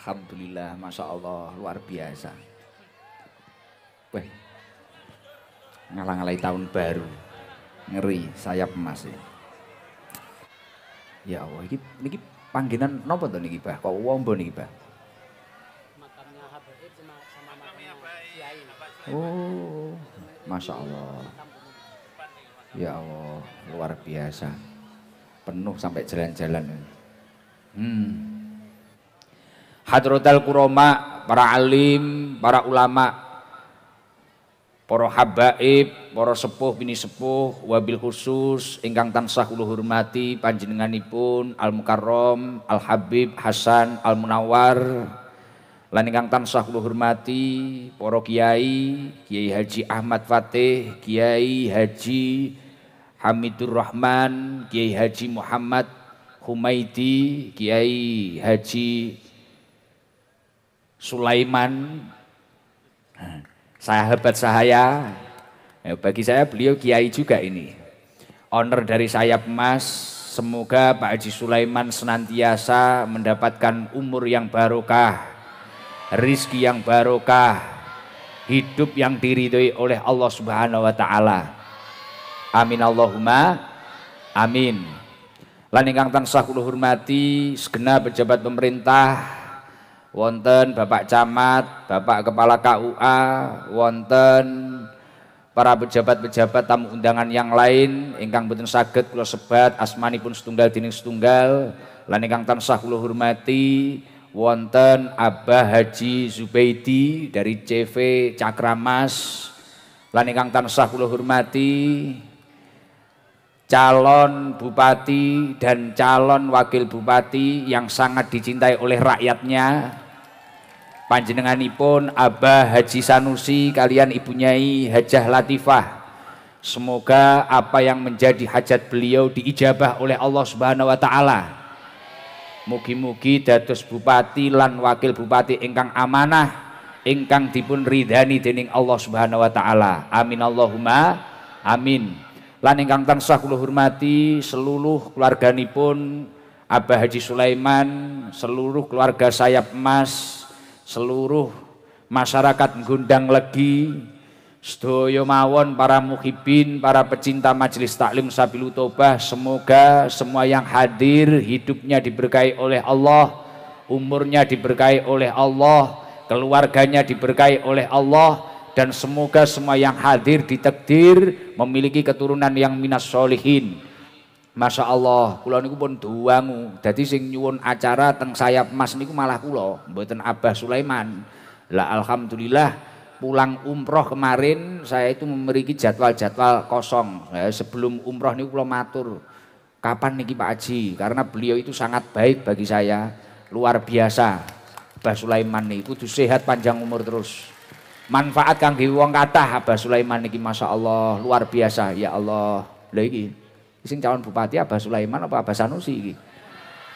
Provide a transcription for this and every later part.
Alhamdulillah, Masya Allah, luar biasa. Weh, ngalang-ngalai tahun baru. Ngeri, sayap emas ya. Ya Allah, ini, ini panggilan nopo tuh niki bah? Kok wombo niki bah? Oh, Masya Allah. Ya Allah, luar biasa. Penuh sampai jalan-jalan. Hmm hadrotal kuroma, para alim, para ulama, para habaib, para sepuh bini sepuh, wabil khusus ingkang tansah kula hormati panjenenganipun Al Mukarrom, Al Habib Hasan Al Munawar lan ingkang tansah kula hormati para kiai, Kiai Haji Ahmad Fatih, Kiai Haji Hamidur Rahman, Kiai Haji Muhammad Humaidi, Kiai Haji Sulaiman, sahabat saya, ya, bagi saya beliau kiai juga ini. owner dari sayap emas, semoga Pak Haji Sulaiman senantiasa mendapatkan umur yang barokah, rizki yang barokah, hidup yang diridhoi oleh Allah Subhanahu wa taala. Amin Allahumma amin. Lan ingkang tansah hormati segenap pejabat pemerintah, wonten Bapak Camat, Bapak Kepala KUA, wonten para pejabat-pejabat tamu undangan yang lain ingkang boten sakit kula sebat asmani pun setunggal dining setunggal lan ingkang tansah kula hormati wonten Abah Haji Zubaidi dari CV Cakramas lan ingkang tansah kula hormati calon bupati dan calon wakil bupati yang sangat dicintai oleh rakyatnya panjenenganipun Abah Haji Sanusi kalian ibunyai Hajah Latifah semoga apa yang menjadi hajat beliau diijabah oleh Allah Subhanahu wa taala mugi-mugi dados bupati lan wakil bupati ingkang amanah ingkang dipun ridhani dening Allah Subhanahu wa taala amin Allahumma amin lan ingkang tansah kula hormati seluruh keluarganipun Abah Haji Sulaiman, seluruh keluarga Sayap Emas, seluruh masyarakat Gundang Legi, sedaya mawon para muhibin, para pecinta majelis taklim Sabilu Tobah, semoga semua yang hadir hidupnya diberkahi oleh Allah, umurnya diberkahi oleh Allah, keluarganya diberkahi oleh Allah, dan semoga semua yang hadir di takdir memiliki keturunan yang minas solihin. Masya Allah, kula niku pun doang Jadi sing nyuwun acara teng sayap ini niku malah kula, mboten Abah Sulaiman. Lah alhamdulillah pulang umroh kemarin saya itu memiliki jadwal-jadwal kosong. Ya, sebelum umroh niku kula matur, kapan niki Pak Haji? Karena beliau itu sangat baik bagi saya, luar biasa. Abah Sulaiman niku kudu sehat panjang umur terus manfaat kangge wong kata Abah Sulaiman niki Masya Allah luar biasa ya Allah lagi sing calon bupati Abah Sulaiman apa Abah Sanusi iki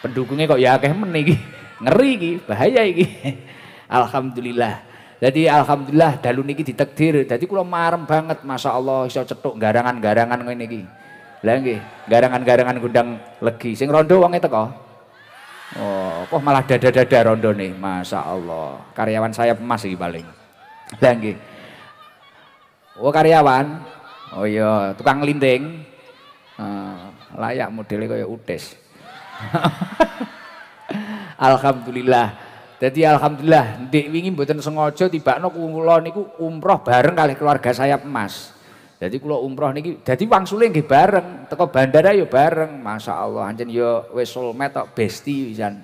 pendukungnya kok ya akeh men iki ngeri iki bahaya iki alhamdulillah jadi alhamdulillah dalu niki ditakdir jadi kula marem banget Masya Allah iso cetuk garangan-garangan ngene iki lagi nggih garangan-garangan gudang legi sing rondo wonge teko Oh, kok malah dada-dada nih masya Allah. Karyawan saya emas sih paling lagi, Oh karyawan. Oh iya, tukang linting. Uh, layak modelnya kayak udes. alhamdulillah. Jadi alhamdulillah ndek wingi mboten sengaja tibakno kula niku umroh bareng kali keluarga saya emas. Jadi kula umroh niki dadi wangsule nggih bareng, teko bandara ya bareng. Allah, anjen ya wis soulmate tok besti pisan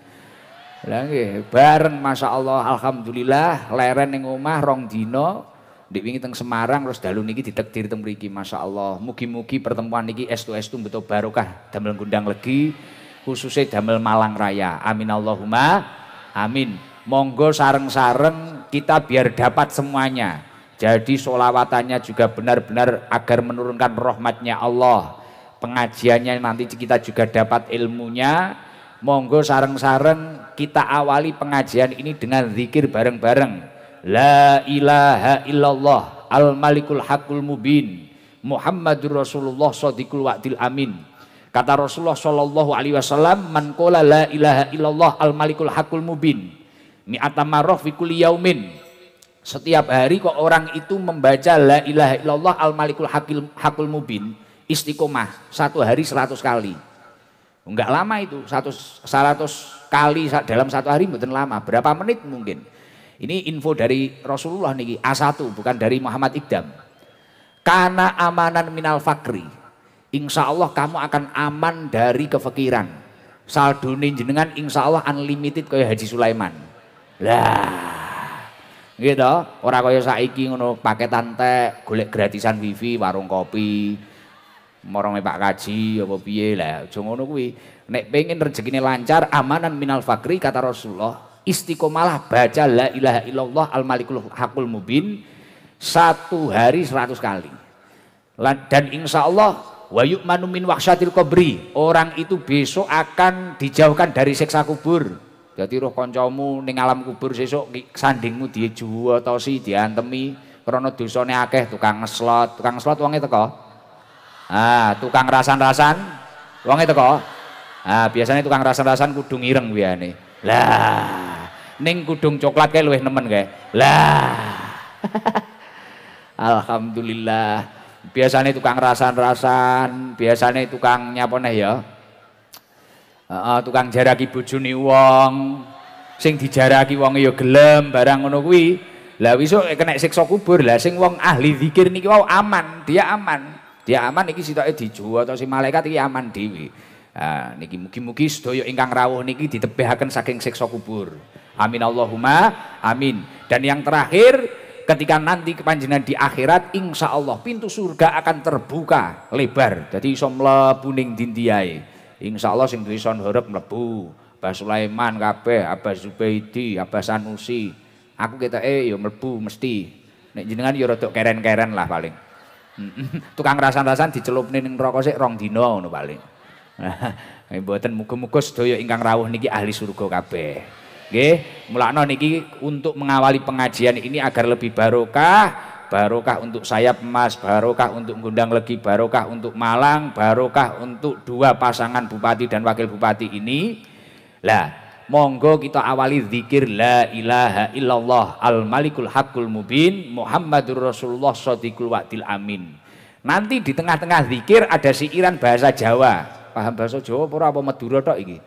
lagi bareng masa Allah alhamdulillah leren yang rumah rong dino di wingi teng Semarang terus dalu niki ditektir teng masa Allah Mugi-mugi pertemuan niki s 2 betul barokah damel gundang lagi khususnya damel Malang Raya. Amin Allahumma amin. Monggo sareng-sareng kita biar dapat semuanya. Jadi solawatannya juga benar-benar agar menurunkan rahmatnya Allah. Pengajiannya nanti kita juga dapat ilmunya monggo sareng-sareng kita awali pengajian ini dengan zikir bareng-bareng la ilaha illallah al malikul hakul mubin Muhammadur Rasulullah sadiqul wa'dil amin kata Rasulullah sallallahu alaihi wasallam man qala la ilaha illallah al malikul hakul mubin mi'ata marrah fi kulli yaumin setiap hari kok orang itu membaca la ilaha illallah al malikul hakil, hakul mubin istiqomah satu hari seratus kali Enggak lama itu, 100, 100 kali dalam satu hari mungkin lama, berapa menit mungkin. Ini info dari Rasulullah niki A1 bukan dari Muhammad Iqdam. Karena amanan minal fakri. Insya Allah kamu akan aman dari kefakiran. Saldo jenengan insya Allah unlimited kayak Haji Sulaiman. Lah gitu orang kaya saiki ngono pakai tante golek gratisan wifi warung kopi morongnya Pak Kaji apa piye lah aja ngono kuwi nek pengen rezekine lancar amanan minal fakri kata Rasulullah istiqomalah baca la ilaha illallah al malikul hakul mubin satu hari seratus kali dan insya Allah wa yu'manu min wahsyatil qabri orang itu besok akan dijauhkan dari siksa kubur jadi roh koncomu ning alam kubur sesuk sandingmu diejuwa si diantemi krono dosane akeh tukang ngeslot tukang ngeslot wonge teko Ah, tukang rasan-rasan wong itu kok. Ah, biasanya tukang rasan-rasan kudung ireng biane. Lah, ning kudung coklat kae luwih nemen kae. Lah. Alhamdulillah. Biasanya tukang rasan-rasan, biasanya tukang nyapa ya. Uh, tukang jaraki bojone wong. Sing dijaraki wong ya gelem barang ngono kuwi. Lah wisuk kena siksa kubur. Lah sing wong ahli zikir niki wau aman, dia aman. Dia aman niki iki sitoke dijual atau si malaikat iki aman dewi Nah, niki mugi-mugi sedaya ingkang rawuh niki ditebihaken saking seksok kubur. Amin Allahumma amin. Dan yang terakhir ketika nanti kepanjenan di akhirat insya Allah pintu surga akan terbuka lebar jadi iso mlebu ning dindiae insya Allah sing duwe son horep mlebu Abah Sulaiman kabeh Abah Zubaidi Abah Sanusi aku kita eh yo ya mlebu mesti nek jenengan yo ya rada keren-keren lah paling Tukang rasan-rasan dicelup nih neraka sik rong dino ngono paling. Buatan mukus muga sedaya ingkang rawuh niki ahli surga kabeh. Oke, mulakno niki untuk mengawali pengajian ini agar lebih barokah, barokah untuk sayap emas, barokah untuk gundang legi, barokah untuk Malang, barokah untuk dua pasangan bupati dan wakil bupati ini. Lah, monggo kita awali zikir la ilaha illallah al malikul hakul mubin Muhammadur Rasulullah sadiqul wa'dil amin nanti di tengah-tengah zikir ada siiran bahasa Jawa paham bahasa Jawa pura apa Madura tok iki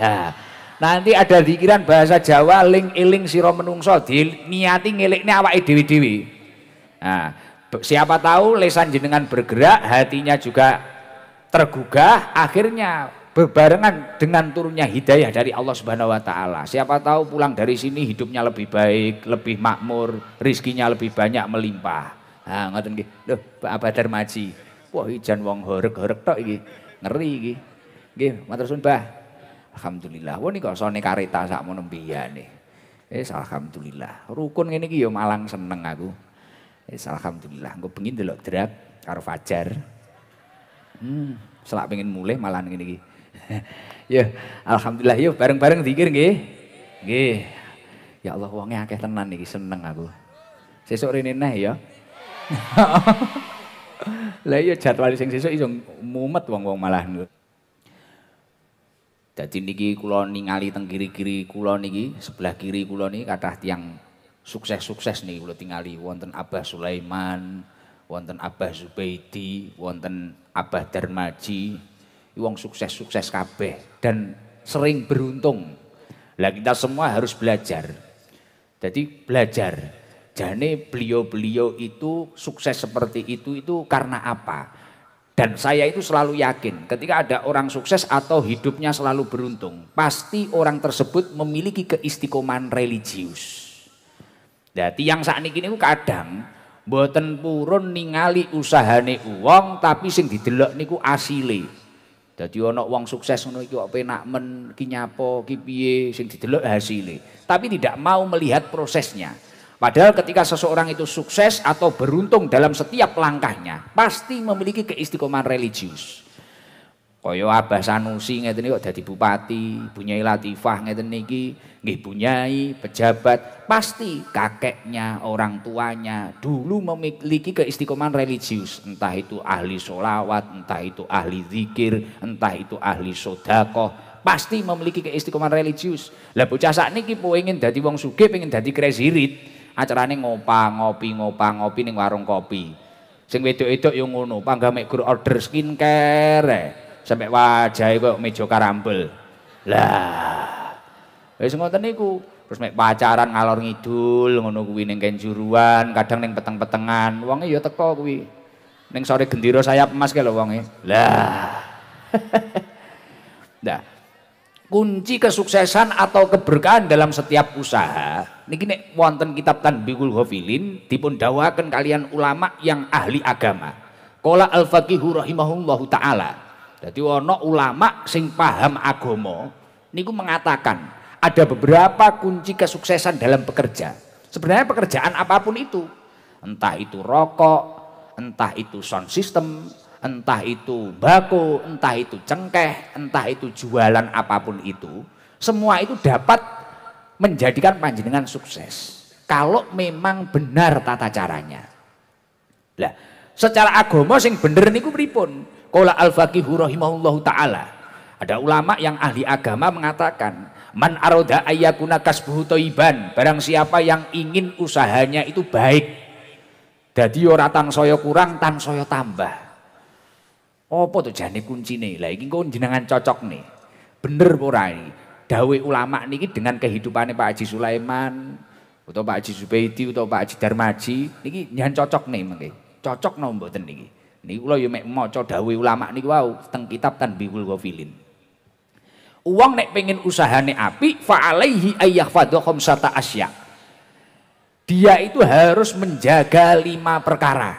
nah nanti ada zikiran bahasa Jawa ling iling siro menungso di niati ni awa idewi dewi nah siapa tahu lesan jenengan bergerak hatinya juga tergugah akhirnya Berbarengan dengan turunnya hidayah dari Allah Subhanahu wa taala. Siapa tahu pulang dari sini hidupnya lebih baik, lebih makmur, rizkinya lebih banyak melimpah. Ha nah, ngoten nggih. Lho, Pak Badar Maji. Wah, ijan wong horeg-horeg tok iki. Ngeri iki. Nggih, matur suwun, Mbah. Alhamdulillah. Wah niku sone kareta sakmono mbiyane. Eh, alhamdulillah. Rukun ngene iki ya malang seneng aku. Eh, alhamdulillah. Engko pengin delok drag karo fajar. Hmm, selak pengen mulih malah ngene iki. ya, alhamdulillah yuk bareng-bareng zikir nggih. Nggih. Ya Allah wonge akeh tenan iki seneng aku. Sesuk rene neh ya. Lah iya jadwal sing sesuk iso mumet wong-wong malah. Jadi niki kula ningali teng kiri-kiri kula niki, sebelah kiri kula niki kathah tiang sukses-sukses nih kula tingali wonten Abah Sulaiman, wonten Abah Zubaidi, wonten Abah Darmaji, wong sukses-sukses kabeh dan sering beruntung. Lah kita semua harus belajar. Jadi belajar. Jadi beliau-beliau itu sukses seperti itu itu karena apa? Dan saya itu selalu yakin ketika ada orang sukses atau hidupnya selalu beruntung, pasti orang tersebut memiliki keistiqoman religius. Jadi yang saat ini itu kadang boten purun ningali usahane uang tapi sing didelok niku asile jadi ono wong sukses ono iki kok penak men iki nyapa iki piye sing didelok hasilnya. Tapi tidak mau melihat prosesnya. Padahal ketika seseorang itu sukses atau beruntung dalam setiap langkahnya, pasti memiliki keistiqomahan religius. Kaya Abah Sanusi ngeten kok dadi bupati, Bunyai Latifah ngeten niki nggih bunyai pejabat pasti kakeknya, orang tuanya dulu memiliki keistiqomahan religius, entah itu ahli solawat, entah itu ahli zikir, entah itu ahli sodakoh, pasti memiliki keistiqomahan religius. Lah bocah niki pengen dadi wong sugih, pengen dadi kresirit, acarane ngopa ngopi ngopa ngopi ning warung kopi. Sing wedok-wedok yo ngono, pangga guru order skincare. Eh sampai wajah itu meja karambel. Lah. Wis ngoten niku. Terus mek pacaran ngalor ngidul ngono kuwi ning kenjuruan, kadang ning peteng-petengan, wonge ya teko kuwi. Ning sore gendira sayap emas ke lho wonge. Lah. nah, kunci kesuksesan atau keberkahan dalam setiap usaha niki nek wonten kitab Tanbihul Ghafilin dipun dawuhaken kalian ulama yang ahli agama. Qala al-faqihu rahimahullahu taala. Jadi ono ulama sing paham agomo, niku mengatakan ada beberapa kunci kesuksesan dalam bekerja. Sebenarnya pekerjaan apapun itu, entah itu rokok, entah itu sound system, entah itu bako, entah itu cengkeh, entah itu jualan apapun itu, semua itu dapat menjadikan panjenengan sukses. Kalau memang benar tata caranya. Lah, secara agama sing bener niku pripun? Kola al-faqihu rahimahullahu taala. Ada ulama yang ahli agama mengatakan, man aroda ayyakuna kasbuhu toiban, barang siapa yang ingin usahanya itu baik. Jadi ora soya kurang, tang soya tambah. Apa tuh kunci nih Lah ini kok jenengan cocok nih. Bener porai. ini. Dawe ulama niki dengan kehidupannya Pak Haji Sulaiman, atau Pak Haji Zubaidi atau Pak Haji Darmaji niki jangan cocok nih mengke. Cocok nombor mboten Niku kula ya mau maca dawuh ulama ini wow teng kitab Tanbihul Ghafilin. Uang nek pengen usahane api fa alaihi ayyahfadhu khamsata asya. Dia itu harus menjaga lima perkara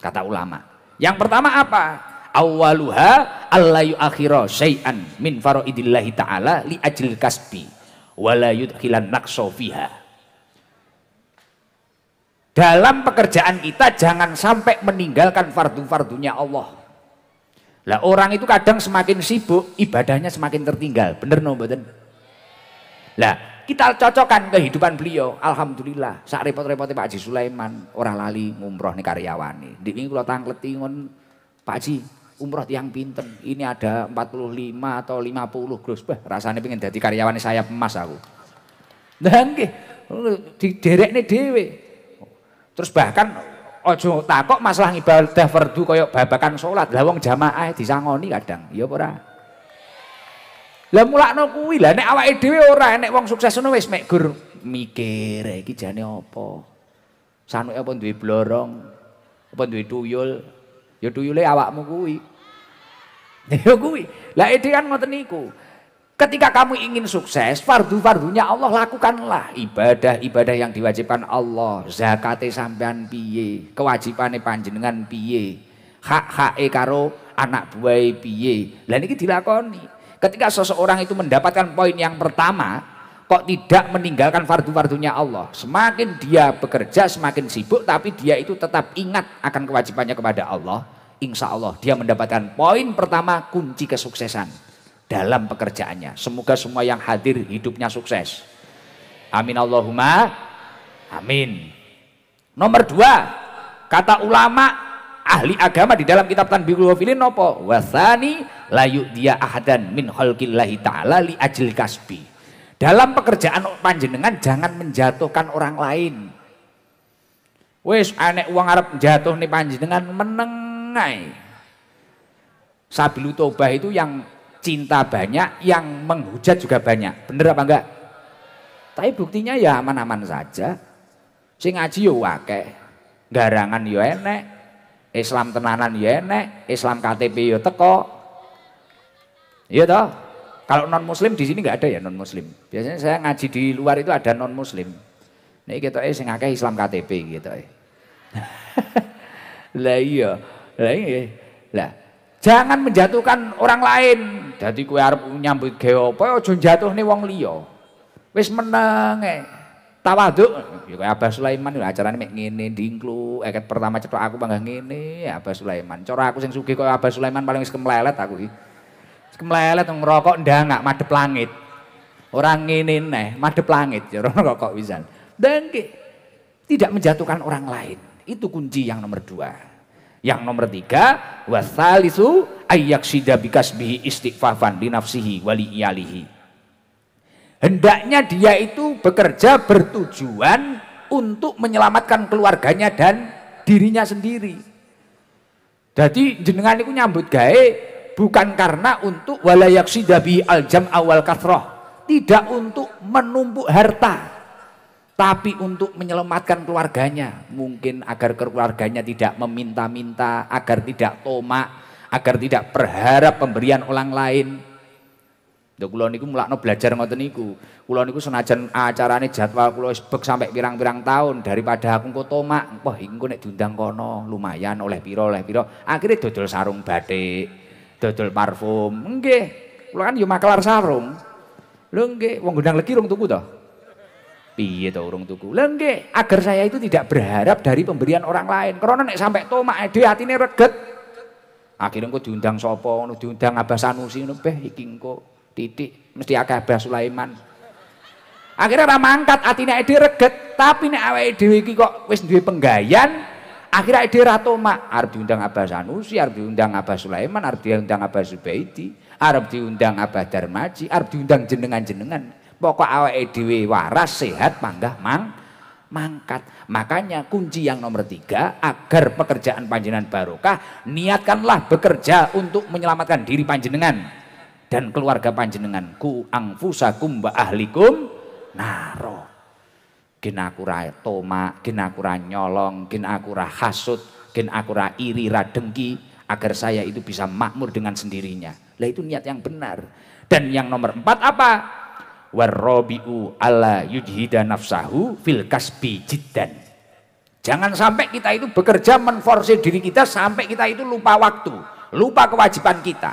kata ulama. Yang pertama apa? Awaluha allayu akhiro syai'an min faroidillahi ta'ala li ajil kasbi Walayud yudkhilan naqsa fiha. Dalam pekerjaan kita jangan sampai meninggalkan fardu-fardunya Allah. Lah orang itu kadang semakin sibuk, ibadahnya semakin tertinggal. Bener no badan. Lah, kita cocokkan kehidupan beliau. Alhamdulillah, saat repot repotnya Pak Haji Sulaiman orang lali ngumroh nih karyawan Di Minggu lalu tangkleti ngon Pak Haji umroh tiang pinter. Ini ada 45 atau 50 Gus. Bah, rasanya pengen jadi karyawan saya emas aku. Dan derek nih dewe. Terus bahkan ojo takok masalah ibadah fardu koyok babakan sholat lah wong jamaah disangoni kadang. Ya ora. Lah mulakno kuwi lah nek awake dhewe ora nek wong sukses ngono wis mek gur mikir eh, iki jane apa. Sanuke apa duwe blorong, apa duwe tuyul. Ya tuyule awakmu kuwi. Ya kuwi. Lah ide kan ngoten niku. Ketika kamu ingin sukses, fardu-fardunya Allah lakukanlah. Ibadah-ibadah yang diwajibkan Allah, Zakat sampean piye, kewajibane panjenengan piye, hak hak karo anak buai piye. Lah niki dilakoni. Ketika seseorang itu mendapatkan poin yang pertama, kok tidak meninggalkan fardu-fardunya Allah. Semakin dia bekerja, semakin sibuk, tapi dia itu tetap ingat akan kewajibannya kepada Allah. Insya Allah dia mendapatkan poin pertama kunci kesuksesan dalam pekerjaannya. Semoga semua yang hadir hidupnya sukses. Amin Allahumma. Amin. Nomor dua, kata ulama ahli agama di dalam kitab Tanbihul Wafilin nopo wasani layu dia ahadan min holkillahi ta'ala li ajil kasbi. Dalam pekerjaan panjenengan jangan menjatuhkan orang lain. Wes anek uang Arab jatuh nih panjenengan menengai. Sabilu tobah itu yang cinta banyak, yang menghujat juga banyak. Bener apa enggak? Tapi buktinya ya aman-aman saja. Sing ngaji yo wake, garangan yo enek, Islam tenanan yo enek, Islam KTP yo teko. Iya toh? Kalau non muslim di sini nggak ada ya non muslim. Biasanya saya ngaji di luar itu ada non muslim. Nih kita eh sing akeh Islam KTP gitu eh. lah iya, lah iya. Lah jangan menjatuhkan orang lain jadi kowe arep nyambut gawe apa aja jatuhne wong liya. Wis meneng e. Tawaduk, ya kaya Abah Sulaiman acarane mek ngene ndingklu, eket pertama cetok aku panggah ngene, ya Abah Sulaiman. Cara aku sing sugih kaya Abah Sulaiman paling wis kemlelet aku iki. Wis kemlelet ngrokok ndangak madep langit. orang ngene neh, madep langit cara ya rokok wisan. Dan tidak menjatuhkan orang lain. Itu kunci yang nomor dua. Yang nomor tiga, wasalisu ayyaksida bikasbihi istighfafan di nafsihi wali yalihi. Hendaknya dia itu bekerja bertujuan untuk menyelamatkan keluarganya dan dirinya sendiri. Jadi jenengan itu nyambut gawe bukan karena untuk walayak walayaksidabi aljam awal kathroh. Tidak untuk menumpuk harta tapi untuk menyelamatkan keluarganya. Mungkin agar keluarganya tidak meminta-minta, agar tidak tomak, agar tidak berharap pemberian orang lain. Lha kula niku mulakno belajar ngoten niku. Kula niku senajan acarane jadwal kula sebek sampai pirang-pirang tahun daripada aku engko tomak, wah engko nek diundang kono lumayan oleh piro oleh piro. Akhirnya dodol sarung batik, dodol parfum. Enggak, kula kan yo makelar sarung. Lho nggih, wong gondang legi rung tuku to piye to urung tuku. Lah nggih, agar saya itu tidak berharap dari pemberian orang lain. Karena nek sampai tomak eh, dhewe atine reget. Akhirnya engko diundang sapa ngono, diundang Abah Sanusi ngono beh iki engko titik mesti akeh Abah Sulaiman. Akhirnya ora mangkat atine dhewe reget, tapi nek awake dhewe iki kok wis duwe penggayan, akhirnya dhewe ratu mak, Arep diundang Abah Sanusi, arep diundang Abah Sulaiman, arep diundang Abah Zubaidi, arep diundang Abah Darmaji, arep diundang jenengan-jenengan. Pokok awake dhewe waras, sehat, panggah mang mangkat. Makanya kunci yang nomor tiga agar pekerjaan panjenengan barokah, niatkanlah bekerja untuk menyelamatkan diri panjenengan dan keluarga panjenengan. Ku angfusakum ba ahlikum naro. Gen aku ra toma, gen aku ra nyolong, gen aku ra hasut, gen aku ra iri, ra dengki agar saya itu bisa makmur dengan sendirinya. Lah itu niat yang benar. Dan yang nomor empat apa? warrobiu ala yujhida nafsahu fil kasbi jiddan. Jangan sampai kita itu bekerja menforsir diri kita sampai kita itu lupa waktu, lupa kewajiban kita.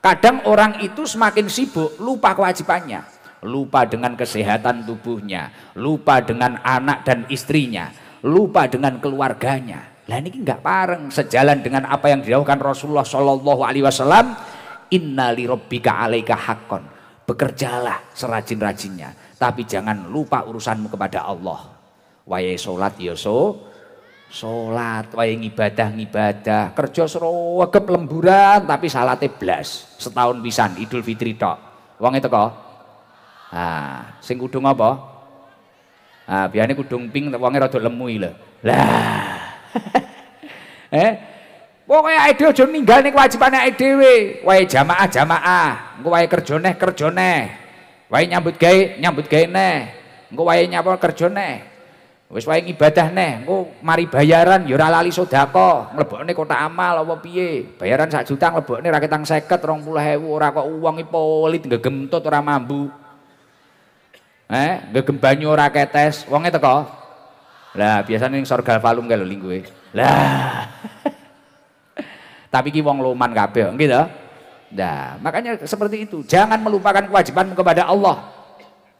Kadang orang itu semakin sibuk, lupa kewajibannya, lupa dengan kesehatan tubuhnya, lupa dengan anak dan istrinya, lupa dengan keluarganya. Lah ini nggak pareng sejalan dengan apa yang dilakukan Rasulullah Shallallahu Alaihi Wasallam. li robbika alaika hakon Bekerjalah serajin-rajinnya. Tapi jangan lupa urusanmu kepada Allah. Waye sholat ya so, sholat, waye ngibadah ngibadah, kerja serowegep lemburan tapi salatnya blas. Setahun pisan Idul Fitri tok. uang itu kok. Ah, sing kudung apa? Ah, biasanya kudung ping, uangnya rada lemu Lah. eh, Pokoknya ae dhewe aja ninggal nih kewajibannya ae dhewe. Wae jamaah-jamaah, engko wae kerja neh kerja neh. Wae nyambut gay nyambut gawe neh. Engko wae nyapa kerja neh. Wis wae ngibadah neh, engko mari bayaran yura ya lali lali sedekah, mlebokne kota amal apa piye. Bayaran sak juta rakyat ra ketang 50, 20000 ora kok uang polit ngegemtut ora mambu. Eh, gak banyu ora ketes, wonge teko. Lah, biasanya yang sorga palung gak lo lingkuhe. Lah. tapi ki wong loman kabeh gitu gitu. nah makanya seperti itu jangan melupakan kewajiban kepada Allah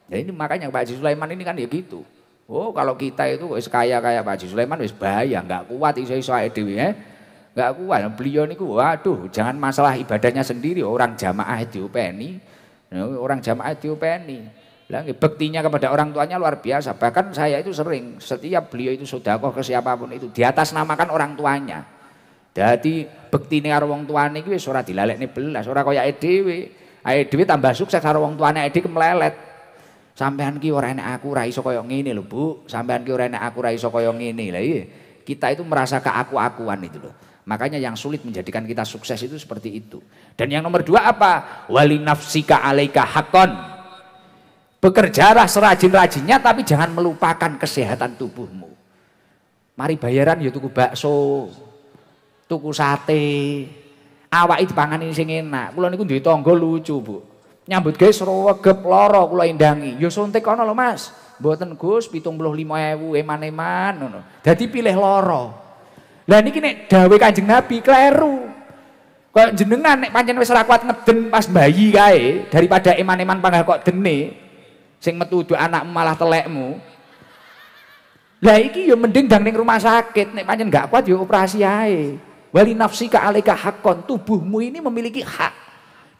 ya ini makanya Pak Haji Sulaiman ini kan ya gitu oh kalau kita itu wis kaya kayak Pak Haji Sulaiman wis bahaya nggak kuat iso-iso ae dhewe ya nggak kuat nah, beliau niku waduh jangan masalah ibadahnya sendiri orang jamaah diopeni nah, orang jamaah diopeni lagi bektinya kepada orang tuanya luar biasa. Bahkan saya itu sering setiap beliau itu sudah kok ke siapapun itu di atas namakan orang tuanya. Jadi ini karo wong tuane iki wis ora dilalekne belas, ora kaya dhewe. Ae dhewe tambah sukses karo wong tuane dhewe kemlelet. Sampean ki ora enak aku ra iso kaya ngene lho, Bu. Sampean ki ora enak aku ra iso kaya ngene. Lah iya, kita itu merasa keaku-akuan itu loh. Makanya yang sulit menjadikan kita sukses itu seperti itu. Dan yang nomor dua apa? Wali nafsika alaika hakon. Bekerjalah serajin-rajinnya tapi jangan melupakan kesehatan tubuhmu. Mari bayaran ya tuku bakso, tuku sate. awak itu pangan ini sing enak. Kula niku duwe tangga lucu, Bu. Nyambut guys sregep lara kula indangi. Ya suntik ana lho, Mas. Mboten Gus 75.000 eman-eman ngono. Dadi pilih lara. Lah niki nek dawuh Kanjeng Nabi kleru. Kok jenengan nek pancen wis ora kuat ngeden pas bayi kae daripada eman-eman panggil kok dene sing metu duduk anak malah telekmu. Lah iki ya mending dang rumah sakit nek pancen gak kuat ya operasi ae. Wali nafsika alika hakon. Tubuhmu ini memiliki hak.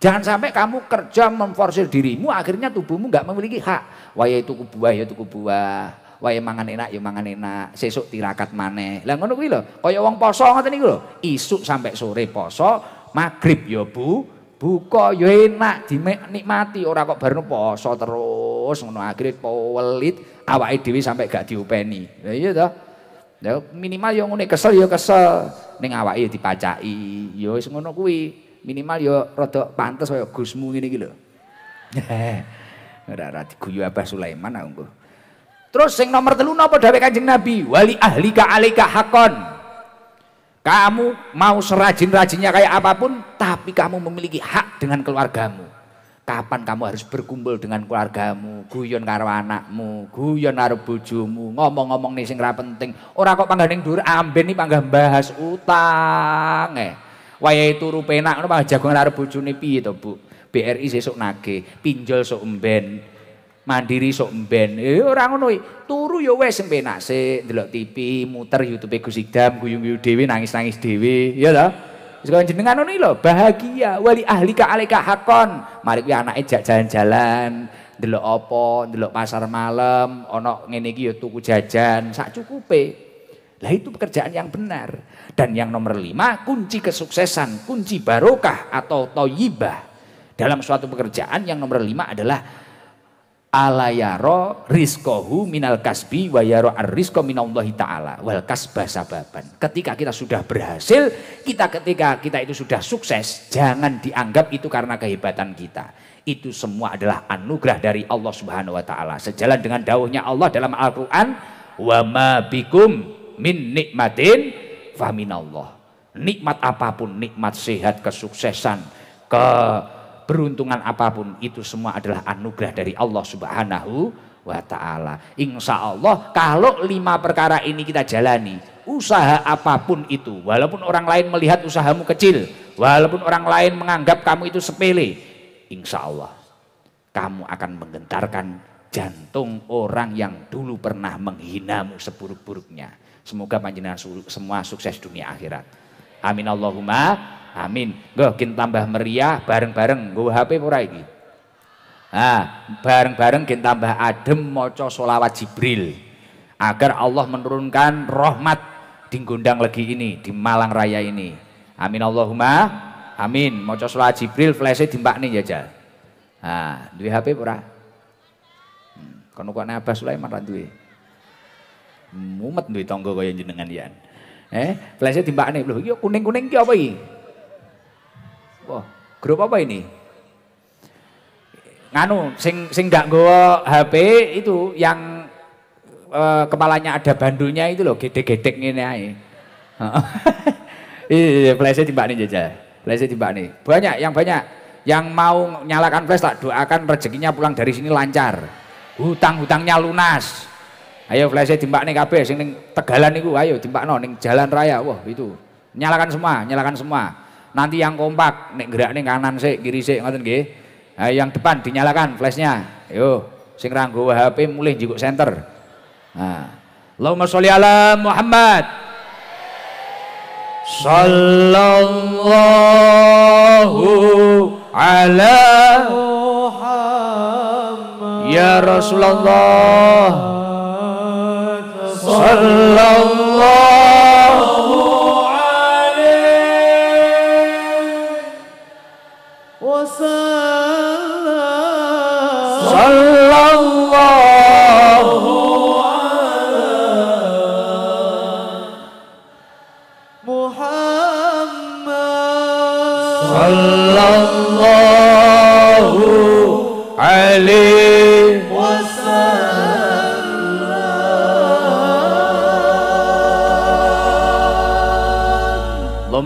Jangan sampai kamu kerja memforsir dirimu, akhirnya tubuhmu nggak memiliki hak. Wah itu kubuah, ya itu buah. Wah mangan enak, ya mangan enak. Sesuk tirakat maneh. Lah ngono kuwi lho, kaya wong poso ngoten niku lho. Isuk sampai sore poso, maghrib ya Bu, buka ya enak dinikmati ora kok bareng poso terus ngono akhire pewelit awake dhewe sampai gak diopeni. Lah iya toh. Ya minimal yang ngene kesel yo kesel, ning awake yo dipacaki. Yo wis ngono kuwi. Minimal yo rada pantes kaya Gusmu ngene iki lho. Ora ora diguyu Abah Sulaiman aku. Terus sing nomor telu napa dawuh Kanjeng Nabi? Wali ahlika alika hakon. Kamu mau serajin-rajinnya kayak apapun, tapi kamu memiliki hak dengan keluargamu kapan kamu harus berkumpul dengan keluargamu, guyon karo anakmu, guyon karo bojomu, ngomong-ngomong nih sing ra penting. Ora kok pangganing dhuwur amben iki panggah bahas utang eh. Wayahe turu penak ngono panggah jagongan karo bojone piye to, Bu? BRI sesuk nake, pinjol sok emben, mandiri sok emben. Eh ora ngono Turu ya wis penak sik, delok TV, muter YouTube Gus Idam, guyu-guyu dhewe, nangis-nangis dhewe, ya toh? sekarang jenengan ini loh bahagia wali ahli ka alika hakon. Mari kita anak ejak jalan-jalan, dulu opo, dulu pasar malam, ono ngene gitu tuku jajan, sak cukupe. Lah itu pekerjaan yang benar. Dan yang nomor lima, kunci kesuksesan, kunci barokah atau toyibah. Dalam suatu pekerjaan yang nomor lima adalah alayaro rizkohu minal kasbi wa yaro arrizko minallahi ta'ala wal kasbah sababan. Ketika kita sudah berhasil, kita ketika kita itu sudah sukses, jangan dianggap itu karena kehebatan kita. Itu semua adalah anugerah dari Allah Subhanahu wa taala. Sejalan dengan dawuhnya Allah dalam Al-Qur'an, "Wa ma bikum min nikmatin minallah. Nikmat apapun, nikmat sehat, kesuksesan, ke Beruntungan apapun itu semua adalah anugerah dari Allah Subhanahu wa taala. Insya Allah kalau lima perkara ini kita jalani, usaha apapun itu, walaupun orang lain melihat usahamu kecil, walaupun orang lain menganggap kamu itu sepele, insya Allah kamu akan menggentarkan jantung orang yang dulu pernah menghinamu seburuk-buruknya. Semoga panjenengan semua sukses dunia akhirat. Amin Allahumma Amin. gue kin tambah meriah bareng-bareng gue HP pura ini. Ah, bareng-bareng kin tambah adem maca solawat Jibril agar Allah menurunkan rahmat di gundang lagi ini, di Malang Raya ini. Amin Allahumma. Amin. Maca solawat Jibril di mbak nih ya, jaja. Ah, duwe HP pura. Hmm, kok Abah Sulaiman ra duwe. Hmm, mumet tonggo kau yang jenengan dia. Eh, mbak nih. Lho, yuk kuning-kuning kau apa ini? Wah, grup apa ini? Nganu, sing sing gak nggawa HP itu yang e, kepalanya ada bandulnya itu loh, gede gedek ini ae. Iya, iya flashnya tiba nih jajal. Flashnya tiba nih. Banyak, yang banyak. Yang mau nyalakan flash tak doakan rezekinya pulang dari sini lancar. Hutang-hutangnya lunas. Ayo flashnya tiba nih kabe, sing tegalan gua, ayo tiba nong, jalan raya. Wah itu. Nyalakan semua, nyalakan semua nanti yang kompak nek gerak nih kanan sih kiri sih ngeliatin gih nah, yang depan dinyalakan flashnya yo sing ranggo HP mulih juga center nah Allahumma sholli ala Muhammad sallallahu ala Muhammad ya Rasulullah sallallahu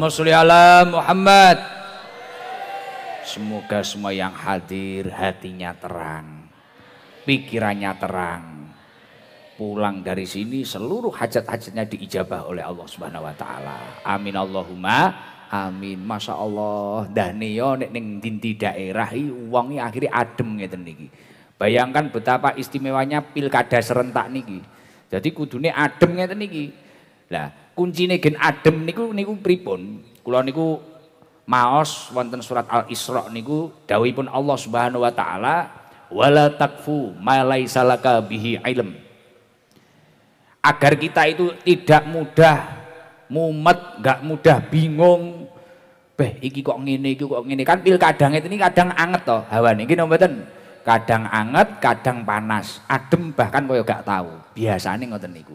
Allahumma sholli ala Muhammad. Semoga semua yang hadir hatinya terang, pikirannya terang. Pulang dari sini seluruh hajat-hajatnya diijabah oleh Allah Subhanahu wa taala. Amin Allahumma amin. Masya Allah dane yo nek ning dinti daerah iki wong akhirnya adem ngeten niki. Bayangkan betapa istimewanya pilkada serentak niki. Jadi kudune adem ngeten niki. Lah kuncine gen adem niku niku pripun? Kula niku maos wonten surat Al-Isra niku dawuhipun Allah Subhanahu wa taala wala takfu ma laisa bihi ilm. Agar kita itu tidak mudah mumet, nggak mudah bingung. Beh, iki kok ngene, iki kok ngene. Kan itu ini kadang anget to hawane. Iki mboten kadang anget, kadang panas, adem bahkan kaya gak tahu. nih ngoten niku.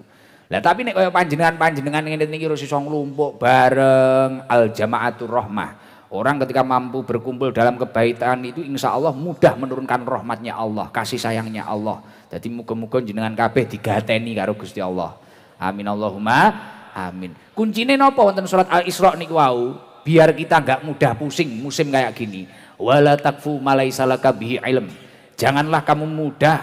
Lah tapi nek kaya panjenengan-panjenengan ngene niki terus iso nglumpuk bareng al jamaatur rahmah. Orang ketika mampu berkumpul dalam kebaikan itu insya Allah mudah menurunkan rahmatnya Allah, kasih sayangnya Allah. Jadi muka-muka jenengan kabeh digateni karo Gusti Allah. Amin Allahumma amin. kuncinya nopo wonten surat Al-Isra niku wau, biar kita nggak mudah pusing musim kayak gini. Wala takfu malaisa bihi ilm. Janganlah kamu mudah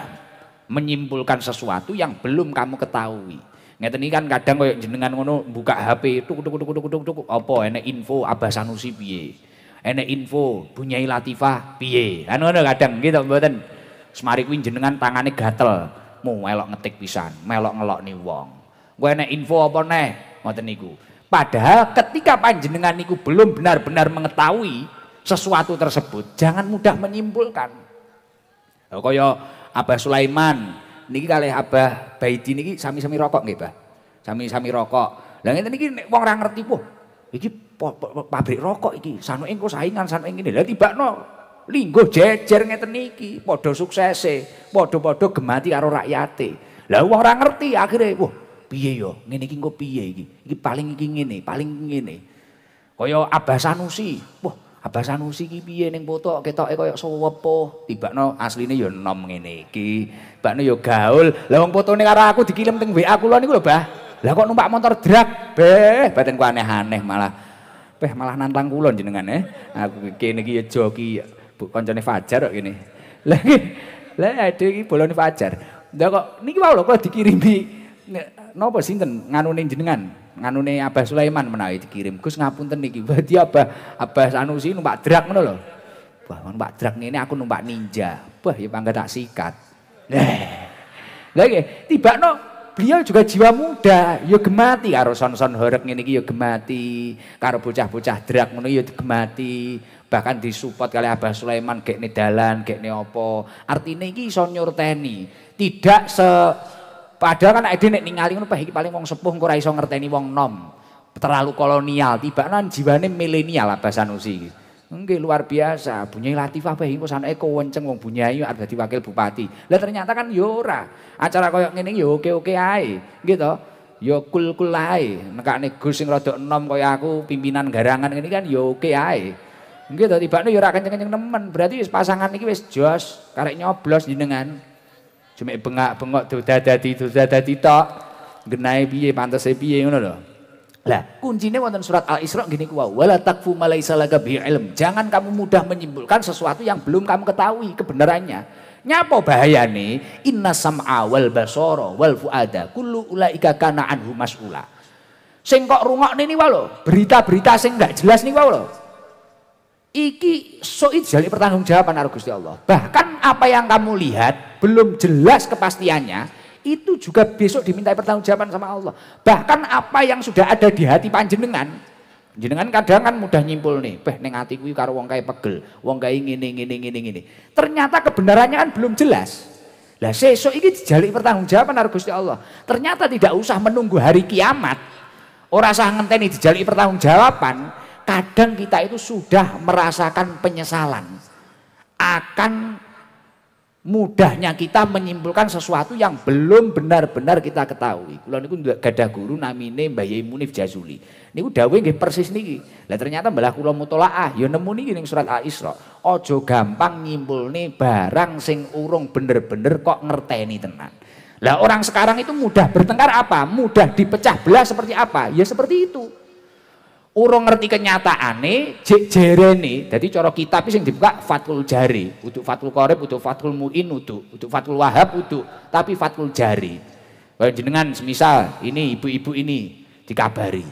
menyimpulkan sesuatu yang belum kamu ketahui. Ngeten iki kan kadang koyo jenengan ngono buka HP tuk tuk tuk tuk tuk tuk apa enek info Abah Sanusi piye. Enek info Bunyai Latifah piye. Kan ngono kadang gitu mboten. Semari kuwi jenengan tangane gatel, mau melok ngetik pisan, melok nih wong. Kowe enek info apa neh? Ngoten niku. Padahal ketika panjenengan niku belum benar-benar mengetahui sesuatu tersebut, jangan mudah menyimpulkan. Kaya Abah Sulaiman niki kalih Abah Baidi niki sami-sami rokok nggih, Bah. Sami-sami rokok. Lah ngene niki wong ora ngerti, bu, iki pabrik rokok iki, sanu engko saingan sanu ngene. Lah no, linggo jejer ngeten niki, padha suksese, padha-padha gemati karo rakyate. Lah wong ora ngerti akhirnya, wah, piye yo, ngene iki engko piye iki? Iki paling iki ngene, paling ngene. Kaya Abah Sanusi, wah, Abah Sanusi ki piye ning potok ketoke koyo sewepo, tibakno asline yo nom ngene iki mbakne yo gaul. Lah wong fotone karo aku dikirim teng WA kula niku lho, Bah. Lah kok numpak motor drag? Beh, ku aneh-aneh malah. Beh malah nantang kula jenengan eh. Aku kene iki ya joki bu kancane Fajar kok kene. Lah iki lah ade iki bolone Fajar. Lah kok niki wae lho kok dikirimi napa sinten nganune jenengan? Nganune Abah Sulaiman menawi dikirim. Gus ngapunten niki. Berarti Abah Abah Sanusi numpak drag ngono lho. Wah, numpak drag ngene aku numpak ninja. Wah, ya pangkat tak sikat. Lagi, Tiba tibakno beliau juga jiwa muda, Yo ya gemati karo son-son horeg ngene iki ya gemati, karo bocah-bocah drag ngono ya gemati, bahkan disupport kali Abah Sulaiman gekne dalan, gekne apa. Arti iki iso nyurteni, tidak se padahal kan ada nih ningali ngono iki paling wong sepuh ngora ora iso ngerteni wong nom. Terlalu kolonial, Tiba jiwa jiwane milenial Abah Sanusi enggak luar biasa, Bunyai Latifah bae engko sanake kenceng wong Bunyai arep dadi wakil bupati. Lah ternyata kan yo ya ora. Acara koyo ngene yo ya oke-oke ae, nggih to. Yo ya kul-kul ae. Nekakne Gus sing rada enom aku pimpinan garangan ngene kan yo oke ae. Nggih to tibane yo ora kenceng-kenceng nemen. Berarti wis pasangan iki wis jos, karek nyoblos jenengan. Cuma bengak-bengok dodadadi dodadadi tok. genai piye pantese piye ngono lho. Lah, kuncinya wonten surat Al-Isra gini kuwa, wala takfu malaisa bi ilm. Jangan kamu mudah menyimpulkan sesuatu yang belum kamu ketahui kebenarannya. Nyapa bahaya nih Inna sam'a wal basoro wal fuada kullu ulaika kana anhu mas'ula. Sing kok rungokne niku lho, berita-berita sing enggak jelas niku lho. Iki soit jadi pertanggungjawaban Gusti Allah. Bahkan apa yang kamu lihat belum jelas kepastiannya, itu juga besok dimintai pertanggungjawaban sama Allah. Bahkan apa yang sudah ada di hati panjenengan, panjenengan kadang kan mudah nyimpul nih, beh neng hati gue karo wong kayak pegel, wong ini, ini, ini, ini. ini, Ternyata kebenarannya kan belum jelas. Lah besok ini dijali pertanggungjawaban harus Gusti Allah. Ternyata tidak usah menunggu hari kiamat. Orang sah ngenteni dijali pertanggungjawaban. Kadang kita itu sudah merasakan penyesalan akan mudahnya kita menyimpulkan sesuatu yang belum benar-benar kita ketahui. Kulo niku ada guru namine Mbah Yai Munif Jazuli. Niku dawuh nggih persis niki. Lah ternyata malah kula mutolaah ya nemu niki ning surat Al-Isra. Aja gampang nyimpulne barang sing urung bener-bener kok ngerteni tenan. Lah orang sekarang itu mudah bertengkar apa? Mudah dipecah belah seperti apa? Ya seperti itu urung ngerti kenyataan nih, jere nih, jadi coro kitab sing dibuka fatul Jari untuk fatul Qorib untuk fatul Muin untuk untuk Fathul Wahab untuk. tapi fatul Jari kalau jenengan semisal ini ibu-ibu ini dikabari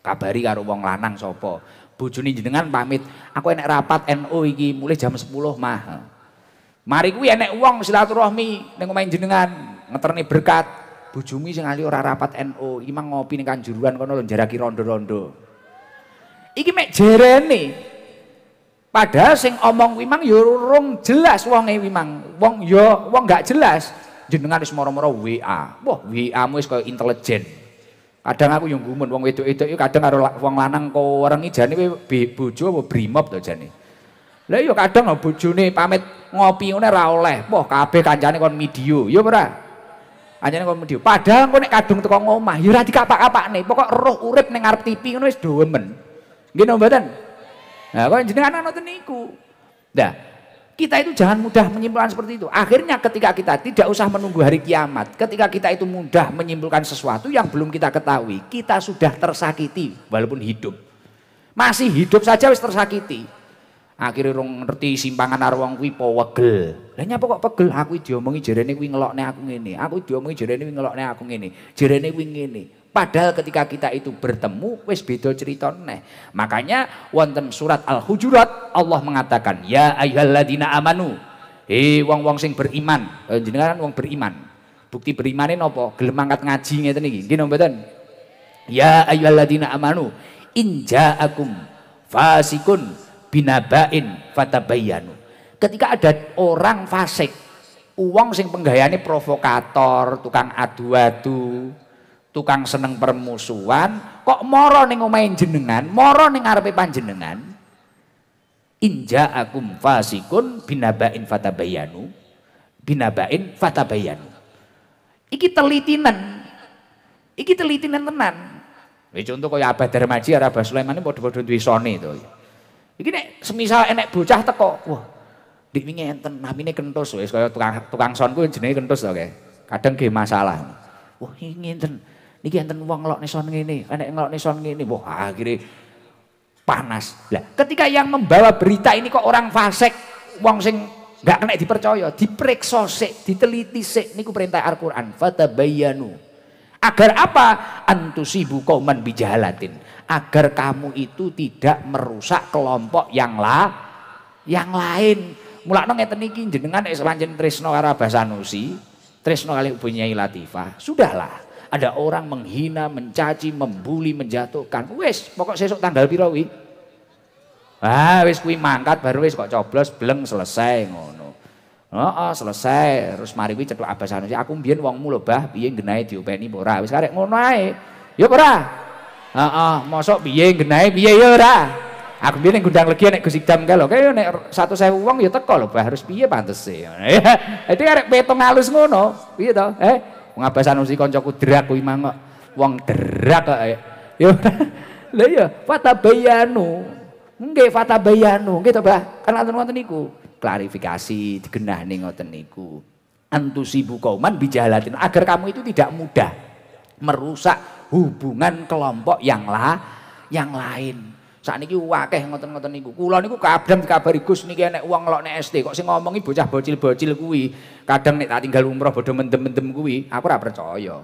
kabari karo wong lanang sopo, bujuni jenengan pamit aku enak rapat NU NO iki mulai jam 10 mah mari kuwi enak uang silaturahmi Neng main jenengan ngeterni berkat Bujumi sing ali ora rapat NU NO. iki ngopi ning kanjuruan kono lho jaraki rondo-rondo Iki mek jerene. Padahal sing omong kuwi mang urung ya jelas wonge kuwi mang. Wong ya wong gak jelas. Jenengan wis moro-moro WA. Wah, WA-mu wis kaya intelijen. Kadang aku yang gumun wong wedok-wedok ya kadang karo wong lanang kok orang ijane kuwi bojo apa brimob to jane. Lah ya kadang bojone pamit ngopi ngene ora oleh. Wah, kabeh kancane kon midio. Ya ora? Anjane kon medio. Padahal engko nek kadung teko ngomah ya ora dikapak-kapakne. Pokok roh urip ning ngarep TV ngono wis Gini obatan, Nah, kok jenengan anak niku. Nah, kita itu jangan mudah menyimpulkan seperti itu. Akhirnya ketika kita tidak usah menunggu hari kiamat, ketika kita itu mudah menyimpulkan sesuatu yang belum kita ketahui, kita sudah tersakiti walaupun hidup. Masih hidup saja wis tersakiti. Akhirnya rong ngerti simpangan arwong kuwi po wegel. Lah nyapa kok pegel aku diomongi jerene kuwi ngelokne aku ngene, aku diomongi jerene kuwi ngelokne aku ngene, jerene kuwi ngene. Padahal ketika kita itu bertemu wes beda cerita neh. Makanya wonten surat Al-Hujurat Allah mengatakan ya dina amanu. Hei wong-wong sing beriman, eh, jenengan kan wong beriman. Bukti berimane ini Gelem angkat ngaji ngeten iki. Nggih mboten? Ya ayyuhalladzina amanu akum fasikun binabain fatabayanu. Ketika ada orang fasik, uang sing penggayane provokator, tukang adu-adu, tukang seneng permusuhan kok moro ning main jenengan moro ning ngarepe panjenengan inja akum fasikun binabain fatabayanu binabain fatabayanu iki telitinan iki telitinan tenan ya, contoh kaya Abah Darmaji karo Abah Sulaiman bodoh bodoh Sony itu. iki nek semisal enek bocah teko wah di wingi enten ini kentus wis kaya tukang tukang sonku yang jenis kentus to okay? kadang ge masalah wah enten niki enten wong ngelok nison ngene, enek ngelok nison ngene. Wah, akhirnya panas. Lah, ketika yang membawa berita ini kok orang fasik, wong sing nggak kena dipercaya, diperiksa sik, diteliti sik niku perintah Al-Qur'an, fatabayyanu. Agar apa? Antusibu kauman bijahalatin. Agar kamu itu tidak merusak kelompok yang la yang lain. nong ngeten iki jenengan nek pancen tresno karo Basanusi, tresno kali punya Latifah, sudahlah ada orang menghina, mencaci, membuli, menjatuhkan. Wes, pokok sesok tanggal pirawi. Ah, wes kui mangkat baru wes kok coblos bleng selesai ngono. Oh, oh, selesai. Terus mari cetuk sana sih. Aku mbiyen wongmu lho, Bah, piye genahe diopeni mbok ora. Wis karek ngono ae. Ya ora? Heeh, mosok piye genahe piye ya ora? Aku biyen gudang legi naik kusik jam galau. lho. Kae nek 100.000 wong ya teko lho, Bah, harus piye pantese. Itu arek petung halus ngono. Piye to? Eh, Ngabah Sanusi kancaku drak kuwi mang kok. Wong derak kok. Yo. lha iya, bayanu Nggih bayanu nggih to, Bah. Kan klarifikasi ngoten niku. Klarifikasi digenahne ngoten niku. Antusibu kauman bijalatin agar kamu itu tidak mudah merusak hubungan kelompok yang lah yang lain. Sakniki akeh ngoten-ngoten niku. Kula niku kadang kabar Gus niki enek uang ngelokne SD kok sing ngomongi bocah bocil-bocil kuwi. Kadang nek tak tinggal umroh bodo mendem-mendem kuwi, aku ora percaya.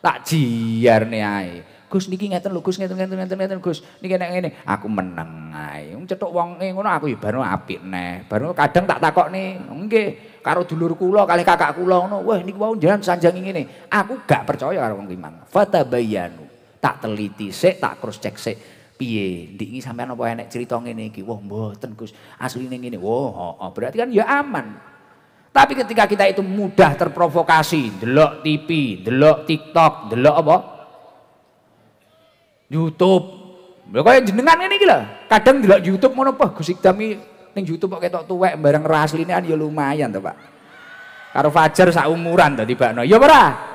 Tak jiarne ae. Gus niki ngeten lho Gus ngeten ngeten ngeten ngeten Gus niki enek ngene. Aku meneng ae. cetok uang nih, ngono aku ya barno apik neh. Barno kadang tak nih, enggak, karo dulur kula kali kakak kula ngono. Wah niku wau jalan sanjangi ini, Aku gak percaya karo wong ki mang. Fatabayanu. Tak teliti sik, tak cross check sik piye ini sampean nopo enek cerita ngene iki wah mboten Gus asline ngene wah oh, berarti kan ya aman tapi ketika kita itu mudah terprovokasi delok TV delok TikTok delok apa YouTube lho yang jenengan ini gila kadang delok YouTube ngono apa Gus Ikdami ning YouTube kok ketok tuwek bareng ra asline kan ya lumayan to Pak karo Fajar sak umuran Pak no ya ora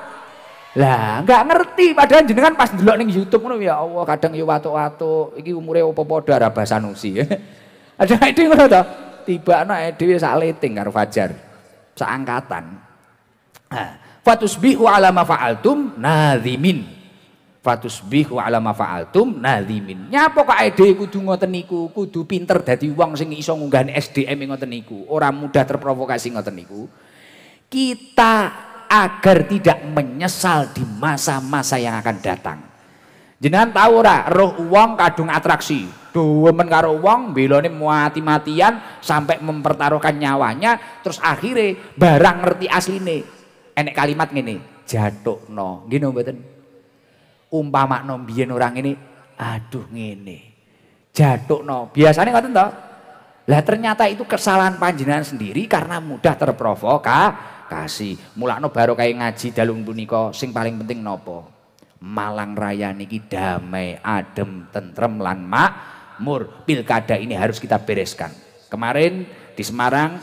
lah, nggak ngerti padahal jenengan pas delok ning YouTube ngono ya Allah, kadang ya watuk-watuk, iki umure opo bahasa Nusi ya. Ada ide nggak to? Tiba anak dhewe sak leting karo Fajar. Sak angkatan. Nah, fatusbihu ala ma fa'altum nadhimin. fatusbihu ala ma fa'altum nadhimin. Nyapa kok ide kudu ngoten niku, kudu pinter dadi uang sing iso ngunggah SDM e ngoten niku, ora mudah terprovokasi ngoten niku. Kita agar tidak menyesal di masa-masa yang akan datang. Jenengan tahu ora, roh uang kadung atraksi. Dua karo uang, belone mati-matian sampai mempertaruhkan nyawanya, terus akhirnya barang ngerti asli asline. Enek kalimat ngene, no gini mboten? Umpama nombian orang ini aduh gini, ngene. no, Biasanya ngoten to? Lah ternyata itu kesalahan panjenengan sendiri karena mudah terprovokasi kasih. Mulakno baru kayak ngaji dalung buniko sing paling penting nopo Malang Raya niki damai, adem, tentrem lan mak mur Pilkada ini harus kita bereskan. Kemarin di Semarang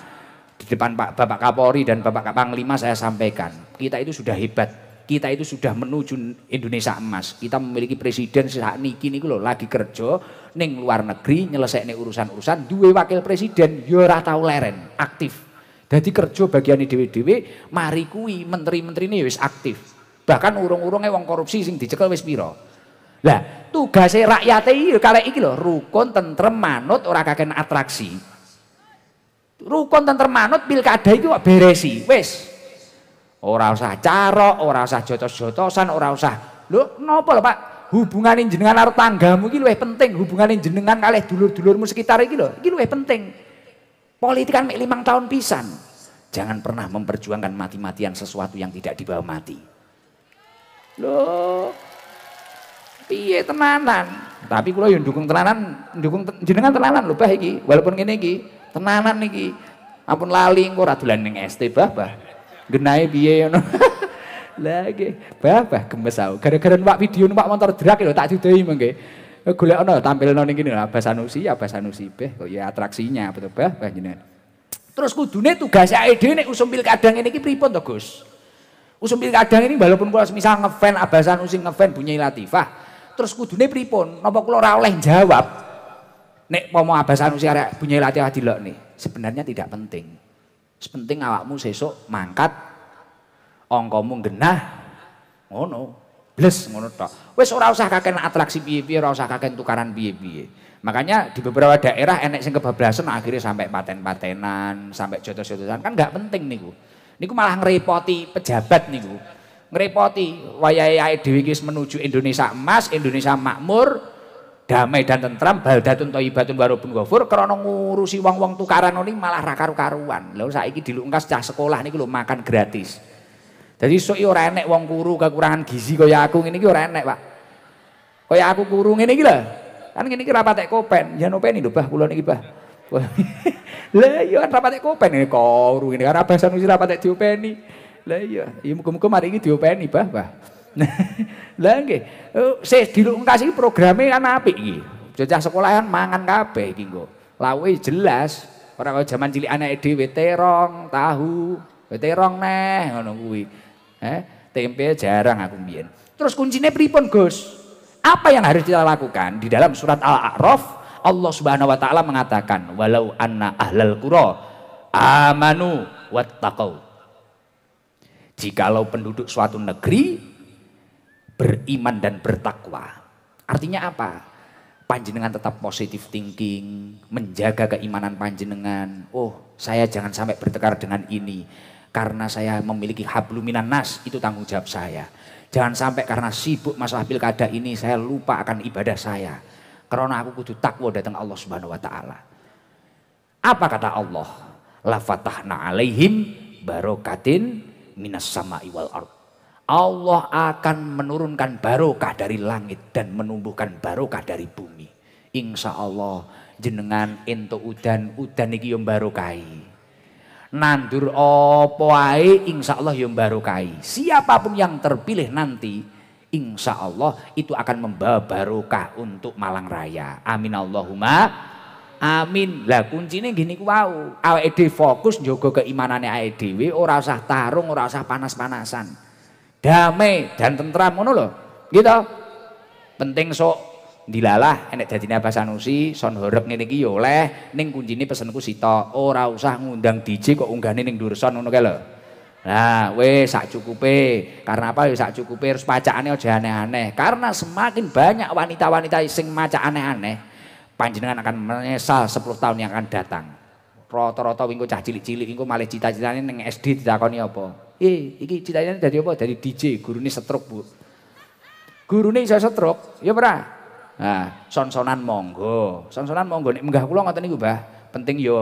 di depan Pak Bapak Kapolri dan Bapak Panglima saya sampaikan, kita itu sudah hebat. Kita itu sudah menuju Indonesia emas. Kita memiliki presiden saat niki niku loh lagi kerja neng luar negeri nyelesaikan urusan-urusan dua wakil presiden yo ya ora leren, aktif. Jadi kerja bagian Dewi Dewi, mari kuwi menteri ini ya wis aktif. Bahkan urung urungnya uang korupsi sing dicekel wis pira. Lah, tugasnya rakyate ini kalek iki loh, rukun, tentrem, manut, ora kaken atraksi. Rukun tentrem manut pilkada itu kok beresi, wis. Ora usah caro, ora usah jotos-jotosan, ora usah. Lho, napa lho, Pak? hubunganin jenengan karo tanggamu iki luwih penting, hubunganin jenengan kalih dulur-dulurmu sekitar iki lho, iki luwih penting. Politik kan limang tahun pisan. Jangan pernah memperjuangkan mati-matian sesuatu yang tidak dibawa mati. Loh, piye tenanan. Tapi kula yang dukung tenanan, dukung jenengan tenanan lho bah iki, walaupun ngene iki, tenanan iki. Ampun lali engko ora dolan ning ST bah bah. Genahe piye ngono. Lah iki, bah bah gemes aku. Gara-gara numpak video numpak motor drag lho tak didoi mengke. Eh, golekno tampilno ning kene Abah ah, Sanusi, ya bahasa Sanusi beh kok ya atraksinya betul beh panjenengan. Terus kudune tugas ae dhewe nek usum pilkada ngene iki pripun to Gus? Usum kadang ini walaupun kula misal ngefan bahasa Sanusi ngefan bunyi Latifah, terus kudune pripun? Napa kula ora oleh jawab? Nek pomo Abah ah, Sanusi arek bunyi Latifah nih, sebenarnya tidak penting. Sepenting awakmu sesuk mangkat angkamu genah ngono bles ngono tok. Wis ora usah kakek atraksi piye-piye, ora usah kakek tukaran piye-piye. Makanya di beberapa daerah enek sing kebablasan akhirnya sampai paten-patenan, sampai jotos-jotosan kan enggak penting niku. Niku malah ngerepoti pejabat niku. Ngerepoti wayahe dhewe iki menuju Indonesia emas, Indonesia makmur, damai dan tentram baldatun thayyibatun warobun ghafur karena ngurusi wong-wong tukaran ning malah ra karu-karuan. Lha saiki dilungkas cah sekolah niku lho makan gratis. Jadi so iyo enek wong kuru kekurangan gizi kaya aku ngene iki ora enek, Pak. Kaya aku kuru ngene gila, Kan ngene iki ra patek kopen, openi lho Bah kula niki Bah. Lah iya kan ra patek kopen ngene eh, kuru ngene kan abasan wis ra diopeni. Lah iya, ya muga-muga mari iki diopeni Bah, Bah. Lah nggih, eh, sik dilungkas iki programe kan apik iki. Jajah sekolahan mangan kabeh iki nggo. Lawe jelas, ora kaya jaman cilik anake dhewe terong, tahu, terong neh ngono kuwi. Eh, tempe jarang aku mbiyen. Terus kuncinya pripun Gus? Apa yang harus kita lakukan? Di dalam surat Al-A'raf Allah Subhanahu wa taala mengatakan, "Walau anna ahlal qura amanu wattaqau." Jikalau penduduk suatu negeri beriman dan bertakwa. Artinya apa? Panjenengan tetap positif thinking, menjaga keimanan panjenengan. Oh, saya jangan sampai bertekar dengan ini karena saya memiliki habluminan nas itu tanggung jawab saya. Jangan sampai karena sibuk masalah pilkada ini saya lupa akan ibadah saya. Karena aku kudu takwa datang Allah Subhanahu wa taala. Apa kata Allah? La fatahna alaihim barokatin minas sama iwal ard. Allah akan menurunkan barokah dari langit dan menumbuhkan barokah dari bumi. Insya Allah jenengan ento udan udan iki yo barokai nandur apa ae Allah ya barokai. Siapapun yang terpilih nanti insya Allah itu akan membawa barokah untuk Malang Raya. Amin Allahumma Amin. Lah kuncinya gini ku wow. Awake fokus njogo keimanannya awake dhewe, ora tarung, ora usah panas-panasan. Damai dan tentram ngono Gitu. Penting sok dilalah enek jadinya apa Sanusi son horeg ngene iki ya neng neng ini kuncine pesenku sita ora usah ngundang DJ kok unggah nih neng Durson nuno kae Nah, weh sak cukupe. Karena apa? ya sak cukupe harus aneh aja aneh-aneh. Karena semakin banyak wanita-wanita sing macak aneh-aneh, panjenengan akan menyesal 10 tahun yang akan datang. roto-roto wingko cah cilik-cilik wingko malah cita-citane ning SD ditakoni apa? Eh, iki cita-citane dari apa? Dari DJ, gurune setruk, Bu. Gurune iso setruk, ya ora? Nah, sonsonan monggo. Sonsonan monggo nek menggah kula ngoten niku, Mbah. Penting yo ya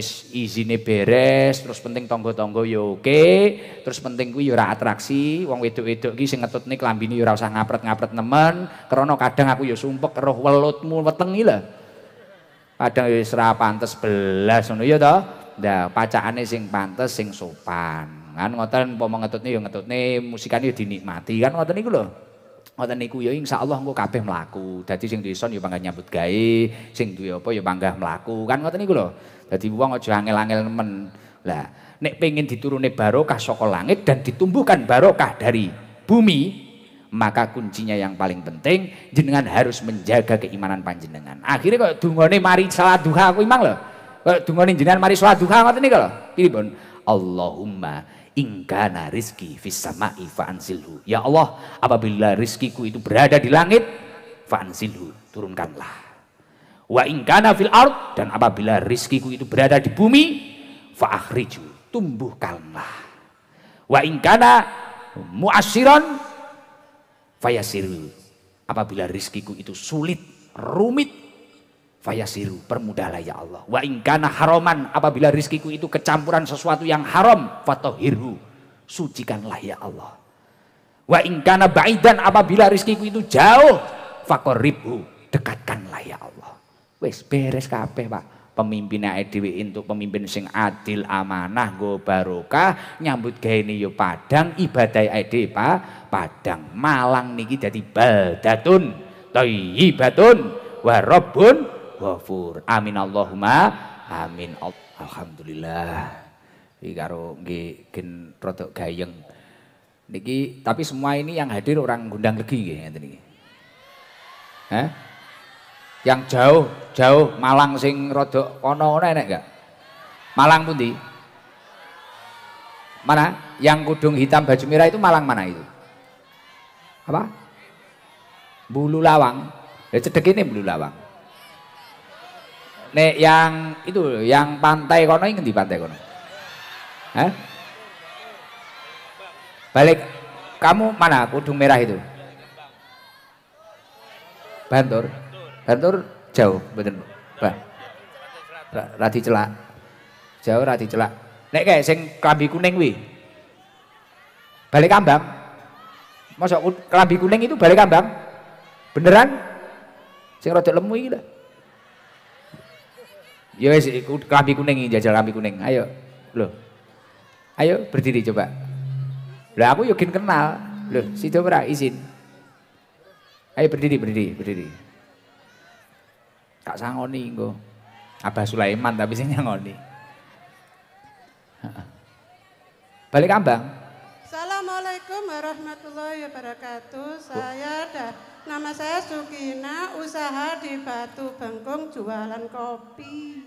wis izine beres, terus penting tonggo-tonggo yo ya oke, okay. terus penting gue yura ya atraksi, wong wedok-wedok ki ngetut nih klambine yo usah ngapret-ngapret nemen, Kerono kadang aku yo sumpek roh mul wetengi lho. Kadang yo serah pantas pantes belas ngono yo to. Dah, pacakane sing pantes sing sopan. Kan mau ngetut nih, yo ngetutne, musikane yo dinikmati. Kan nih niku lho. Ngoten niku ya insyaallah engko kabeh mlaku. Dadi sing duwe son ya panggah nyambut gawe, sing duwe apa ya bangga mlaku. Kan ngoten niku lho. Dadi wong aja angel-angel nemen. Lah, nek pengin diturune barokah saka langit dan ditumbuhkan barokah dari bumi, maka kuncinya yang paling penting jenengan harus menjaga keimanan panjenengan. Akhirnya kok dungone mari salat duha aku imang lho. Kok dungone jenengan mari salat duha ngoten niku lho. ini bon. Allahumma ingkana rizki fis fa'ansilhu. Ya Allah, apabila rizkiku itu berada di langit, fa'ansilhu, turunkanlah. Wa ingkana fil ard, dan apabila rizkiku itu berada di bumi, fa'akhriju, tumbuhkanlah. Wa ingkana mu'asyiran, fayasiru. Apabila rizkiku itu sulit, rumit, Fayasiru, permudahlah ya Allah. Wa ingkana haroman, apabila rizkiku itu kecampuran sesuatu yang haram, fatohiru, sucikanlah ya Allah. Wa ingkana baidan, apabila rizkiku itu jauh, fakoribu dekatkanlah ya Allah. Wes beres kabeh pak. Pemimpin dhewe untuk pemimpin sing adil amanah go barokah nyambut ini yo padang ibadah dhewe Pak Padang Malang niki jadi baldatun toyibatun, wa Ghafur. Amin Allahumma amin. Alhamdulillah. Iki karo nggih gen rada gayeng. Niki tapi semua ini yang hadir orang gundang legi nggih ngene iki. Hah? Yang jauh, jauh Malang sing rodok ana-ana enek enggak? Malang pundi? Mana? Yang kudung hitam baju merah itu Malang mana itu? Apa? Bulu Lawang. Ya cedek ini Bulu Lawang. Nek yang itu yang pantai kono ingin di pantai kono. Hah? Balik kamu mana kudung merah itu? Bantur. Bantur jauh betul. Bah. Radi celak. Jauh radi celak. Nek kayak sing klambi kuning wi. Balik kambang. Masuk klambi kuning itu balik kambang. Beneran? Sing rada lemu iki lah. Ya wis klambi kuning jajal klambi kuning. Ayo. Loh. Ayo berdiri coba. Lah aku yakin kenal. Loh, sido ora izin. Ayo berdiri, berdiri, berdiri. Tak sangoni engko. Abah Sulaiman tapi sing nyangoni. Balik kambang. Assalamualaikum warahmatullahi wabarakatuh. Saya dah Nama saya Sukina. usaha di Batu Bengkong jualan kopi.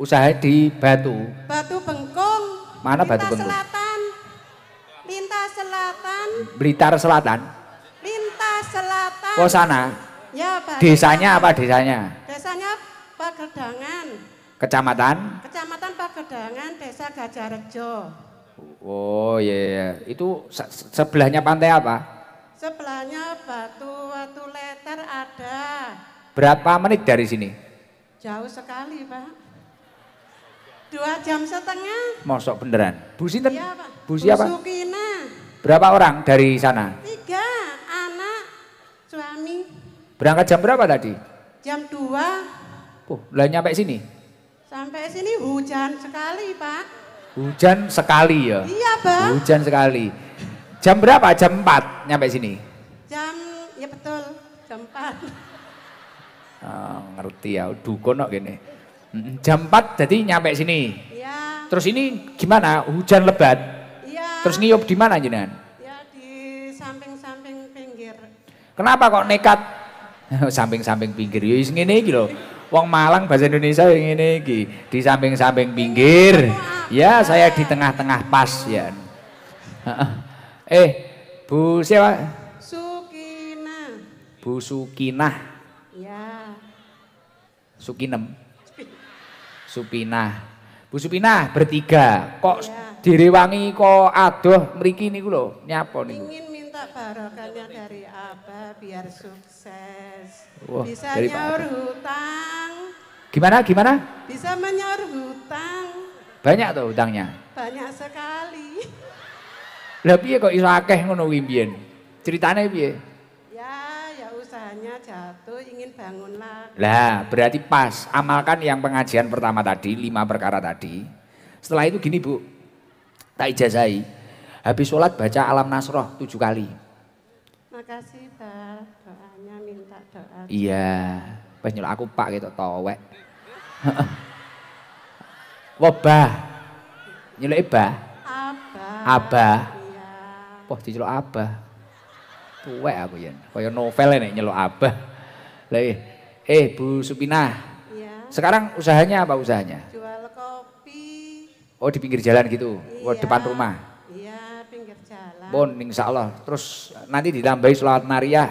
Usaha di Batu? Batu Bengkong. Mana Batu Bengkong? Selatan. Lintas Selatan. Blitar Selatan. Lintas Selatan. Oh sana. Ya, Pak. Desanya apa desanya? Desanya Pagedangan. Kecamatan? Kecamatan Pagedangan, Desa Gajarejo. Oh iya, yeah. itu se sebelahnya pantai apa? Sebelahnya batu-batu letter ada. Berapa menit dari sini? Jauh sekali, Pak. Dua jam setengah. Mosok beneran. Bu Sinten? Iya, Pak. Bu siapa? Bu Sukina. Berapa orang dari sana? Tiga, anak, suami. Berangkat jam berapa tadi? Jam dua. Oh, lah nyampe sini? Sampai sini hujan sekali, Pak. Hujan sekali ya? Iya, Pak. Hujan sekali. Jam berapa? Jam 4 nyampe sini? Jam, ya betul, jam 4. Oh, ah, ngerti ya, kok gini. Jam 4 jadi nyampe sini? Iya. Terus ini gimana? Hujan lebat? Iya. Terus ngiyup di mana jenengan? Ya di samping-samping pinggir. Kenapa kok nekat? Samping-samping pinggir, ya ngene iki lho. Wong Malang bahasa Indonesia yang ini iki di samping-samping pinggir. Iya, iya. Ya saya di tengah-tengah pas ya. Eh, Bu siapa? Sukina. Bu Sukina. Ya. Sukinem. Supina. Bu Supina bertiga. Kok ya. direwangi kok aduh, mriki niku lho, nyapa niku? Ingin minta barokahnya dari apa biar sukses. Wah, Bisa nyaur hutang. Gimana gimana? Bisa menyaur hutang. Banyak tuh hutangnya. Banyak sekali. Lah piye kok iso akeh ngono kuwi mbiyen? Ceritane piye? Ya, ya usahanya jatuh ingin bangun lah. Lah, berarti pas. Amalkan yang pengajian pertama tadi, lima perkara tadi. Setelah itu gini, Bu. Tak ijazai. Habis sholat baca alam nasroh tujuh kali. Makasih, Pak. Doanya minta doa. Iya. Pas aku, Pak, gitu. Towek. Wabah. Nyeluk ibah. Abah. Abah. Wah diceluk abah. Tuwek aku ya. Kaya novel ini nyeluk abah. Lagi. Eh, eh Bu Supinah. Ya. Sekarang usahanya apa usahanya? Jual kopi. Oh di pinggir jalan gitu. Oh, iya. Oh, depan rumah. Iya, pinggir jalan. Bon insya Allah. Terus nanti ditambahi selawat nariyah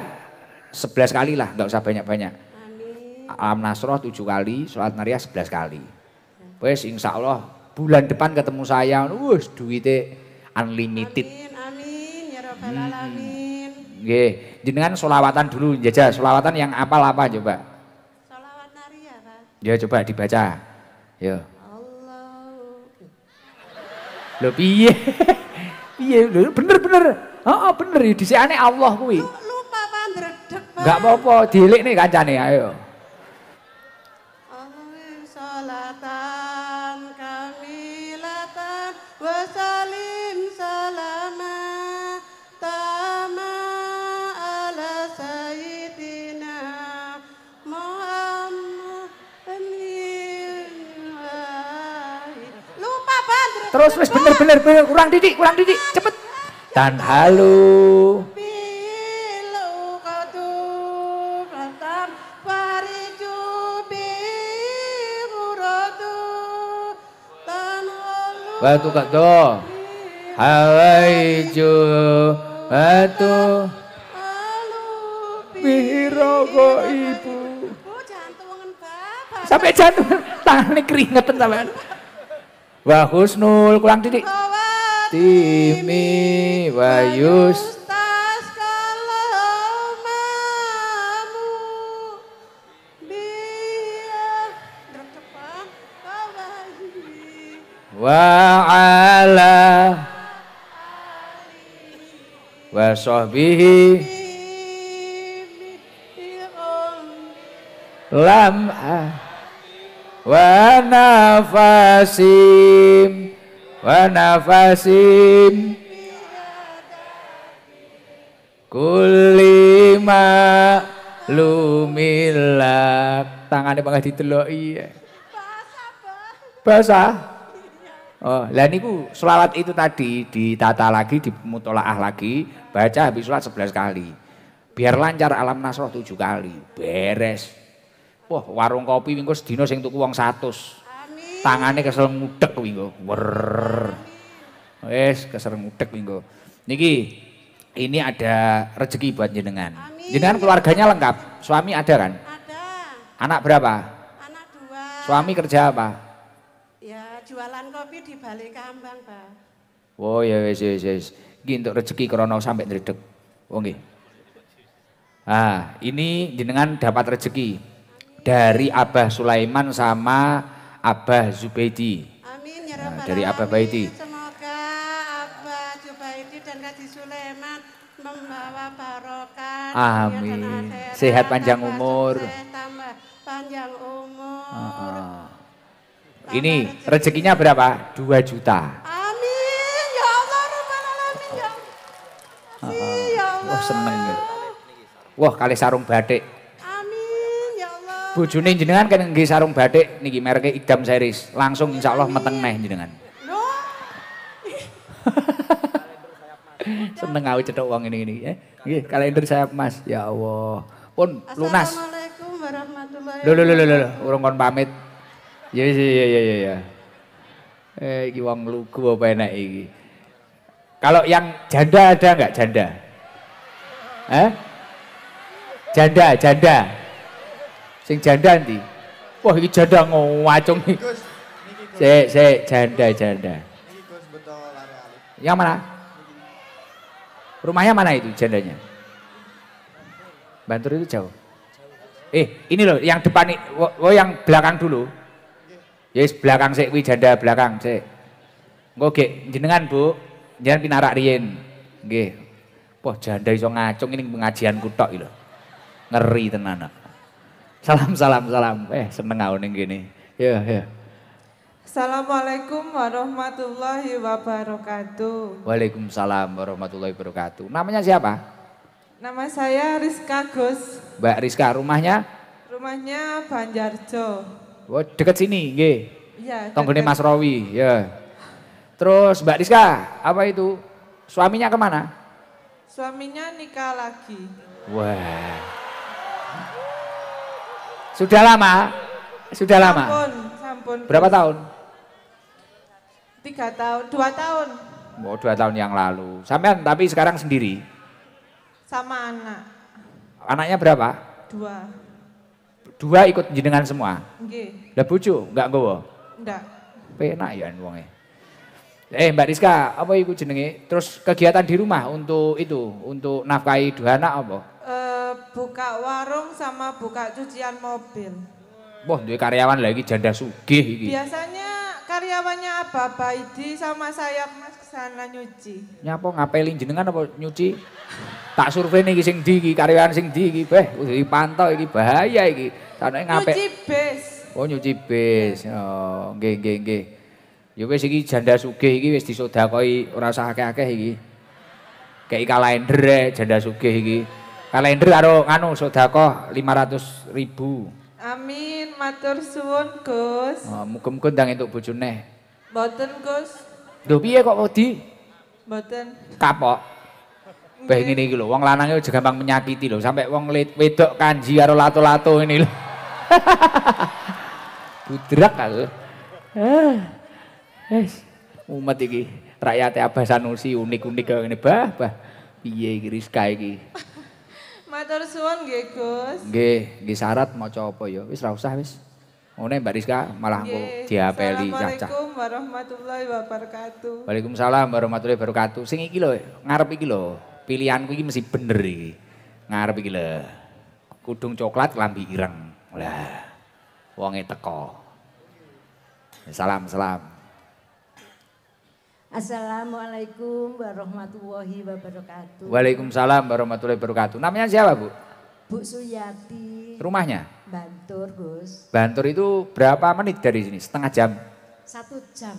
Sebelas kali lah, enggak usah banyak-banyak. Amin. Alam Nasroh tujuh kali, sholat nariyah sebelas kali. Wes insya Allah bulan depan ketemu saya, wes duitnya unlimited. Amin alamin. Nggih, jenengan solawatan dulu jajah, solawatan yang apal apa coba? Solawat nariyah, Pak. Ya coba dibaca. Ya. Allah. Lho piye? Iya, bener-bener. oh bener ya dhisik aneh Allah kuwi. Lupa Pak, ngeredek Pak. Gak apa-apa, dilik nih kancane ayo. Terus wis bener bener bener kurang didik, kurang didik, cepet. Dan halu. Batu kado. halu batu. Biro ibu. Sampai jantungan tangan keringetan sampai wa husnul kurang titik timi wa yus wa ala wa sahbihi lam ah wa nafasim wa nafasim kulima lumilak tangannya bangga ditelok iya basah Oh, lah niku selawat itu tadi ditata lagi, dimutolaah lagi, baca habis sholat sebelas kali. Biar lancar alam nasroh tujuh kali. Beres. Wah, warung kopi minggu sedina sing tuku wong 100. Tangane kesel mudhek minggu. Wer. Wis kesel mudhek minggu. Niki ini ada rezeki buat jenengan. Jenengan keluarganya lengkap. Suami ada kan? Ada. Anak berapa? Anak dua. Suami kerja apa? Ya jualan kopi di Balai Kambang, Pak. Oh ya wes wes wes. Iki untuk rezeki krono sampai ndredeg. Oh nggih. Ah, ini jenengan dapat rezeki dari Abah Sulaiman sama Abah Zubaidi. Amin ya nah, Dari Abah Baiti. Semoga Abah Zubaidi dan Haji Sulaiman membawa barokah. Amin. Sehat panjang tambah umur. Tambah panjang umur. Ah, ah. Ini rezekinya berapa? 2 juta. Amin ya Allah Rabbal Alamin ya Allah. Ah, ya Wah seneng. Ya. Wah kali sarung batik. Bojone jenengan kan nggih sarung batik niki mereknya Idam Series. Langsung Insya Allah meteng neh jenengan. Seneng aku cedok uang ini ini ya. Nggih, kalender saya Mas. Ya Allah. Pun lunas. Assalamualaikum warahmatullahi wabarakatuh. Lho lho lho urung kon pamit. Ya ya ya ya ya. Eh iki wong lugu apa enak iki. Kalau yang janda ada enggak janda? Hah? Janda, janda. Sing janda nih, Wah, ini janda ngacung nih. Sik, sik, janda, janda. Yang mana? Rumahnya mana itu jandanya? Bantur itu jauh. Eh, ini loh yang depan nih, oh yang belakang dulu. Yes, belakang sik wih janda belakang sik. Engko jenengan Bu, jangan pinarak riyin. Nggih. Poh janda iso ngacung ini pengajian kutok iki Ngeri tenan. Salam salam salam. Eh seneng aku ning gini. Ya ya. Assalamualaikum warahmatullahi wabarakatuh. Waalaikumsalam warahmatullahi wabarakatuh. Namanya siapa? Nama saya Rizka Gus. Mbak Rizka rumahnya? Rumahnya Banjarjo. Oh, dekat sini, nggih. Iya. Tonggone Mas Rowi, ya. Terus Mbak Rizka, apa itu? Suaminya kemana? Suaminya nikah lagi. Wah. Sudah lama? Sudah lama? Sampun, sampun. Berapa tahun? Tiga tahun, dua tahun. Oh, dua tahun yang lalu. Sampean tapi sekarang sendiri? Sama anak. Anaknya berapa? Dua. Dua ikut jenengan semua? Enggak. Lah bucu, enggak gue? Enggak. Penak ya uangnya. Eh Mbak Rizka, apa ikut jenenge? Terus kegiatan di rumah untuk itu, untuk nafkahi dua anak apa? Uh, buka warung sama buka cucian mobil. Wah, dua karyawan lagi janda sugih iki. Biasanya karyawannya apa? Baidi sama saya Mas kesana nyuci. Nyapa ngapelin jenengan apa nyuci? Tak survei nih sing di karyawan sing di beh, udah dipantau ini bahaya ini. Tanya ngapel. Nyuci bes. Oh, nyuci bes. Iya. Oh, geng-geng geng, Ya wis iki janda sugih iki wis disodakoi rasa usah akeh-akeh iki. Kayak kalender e, janda sugih iki. Kalender karo anu sodako 500 ribu. Amin, matur suwun, Gus. Oh, muka-muka ndang entuk bojone. Mboten, Gus. Lho piye kok wedi? Mboten. Kapok. Bah ini nih lho, wong lanangnya juga gampang menyakiti lho, sampai wong wedok kanji karo lato-lato ini lho. Budrek aku. Eh, umat iki rakyatnya Abah Sanusi unik-unik kayak ini bah, bah. iye iki Rizka iki? Matur suwun nggih, Gus. Nggih, nggih syarat maca apa ya? Wis ra usah wis. Ngene Mbak Rizka malah aku diapeli cacah. Assalamualaikum warahmatullahi wabarakatuh. Waalaikumsalam warahmatullahi wabarakatuh. Sing iki lho, ngarep iki lho. Pilihanku iki mesti bener iki. Ngarep iki lho. Kudung coklat lambi ireng. Lah. Wonge teko. Salam, salam. Assalamualaikum warahmatullahi wabarakatuh. Waalaikumsalam warahmatullahi wabarakatuh. Namanya siapa, Bu? Bu Suyati. Rumahnya? Bantur, Gus. Bantur itu berapa menit dari sini? Setengah jam? Satu jam.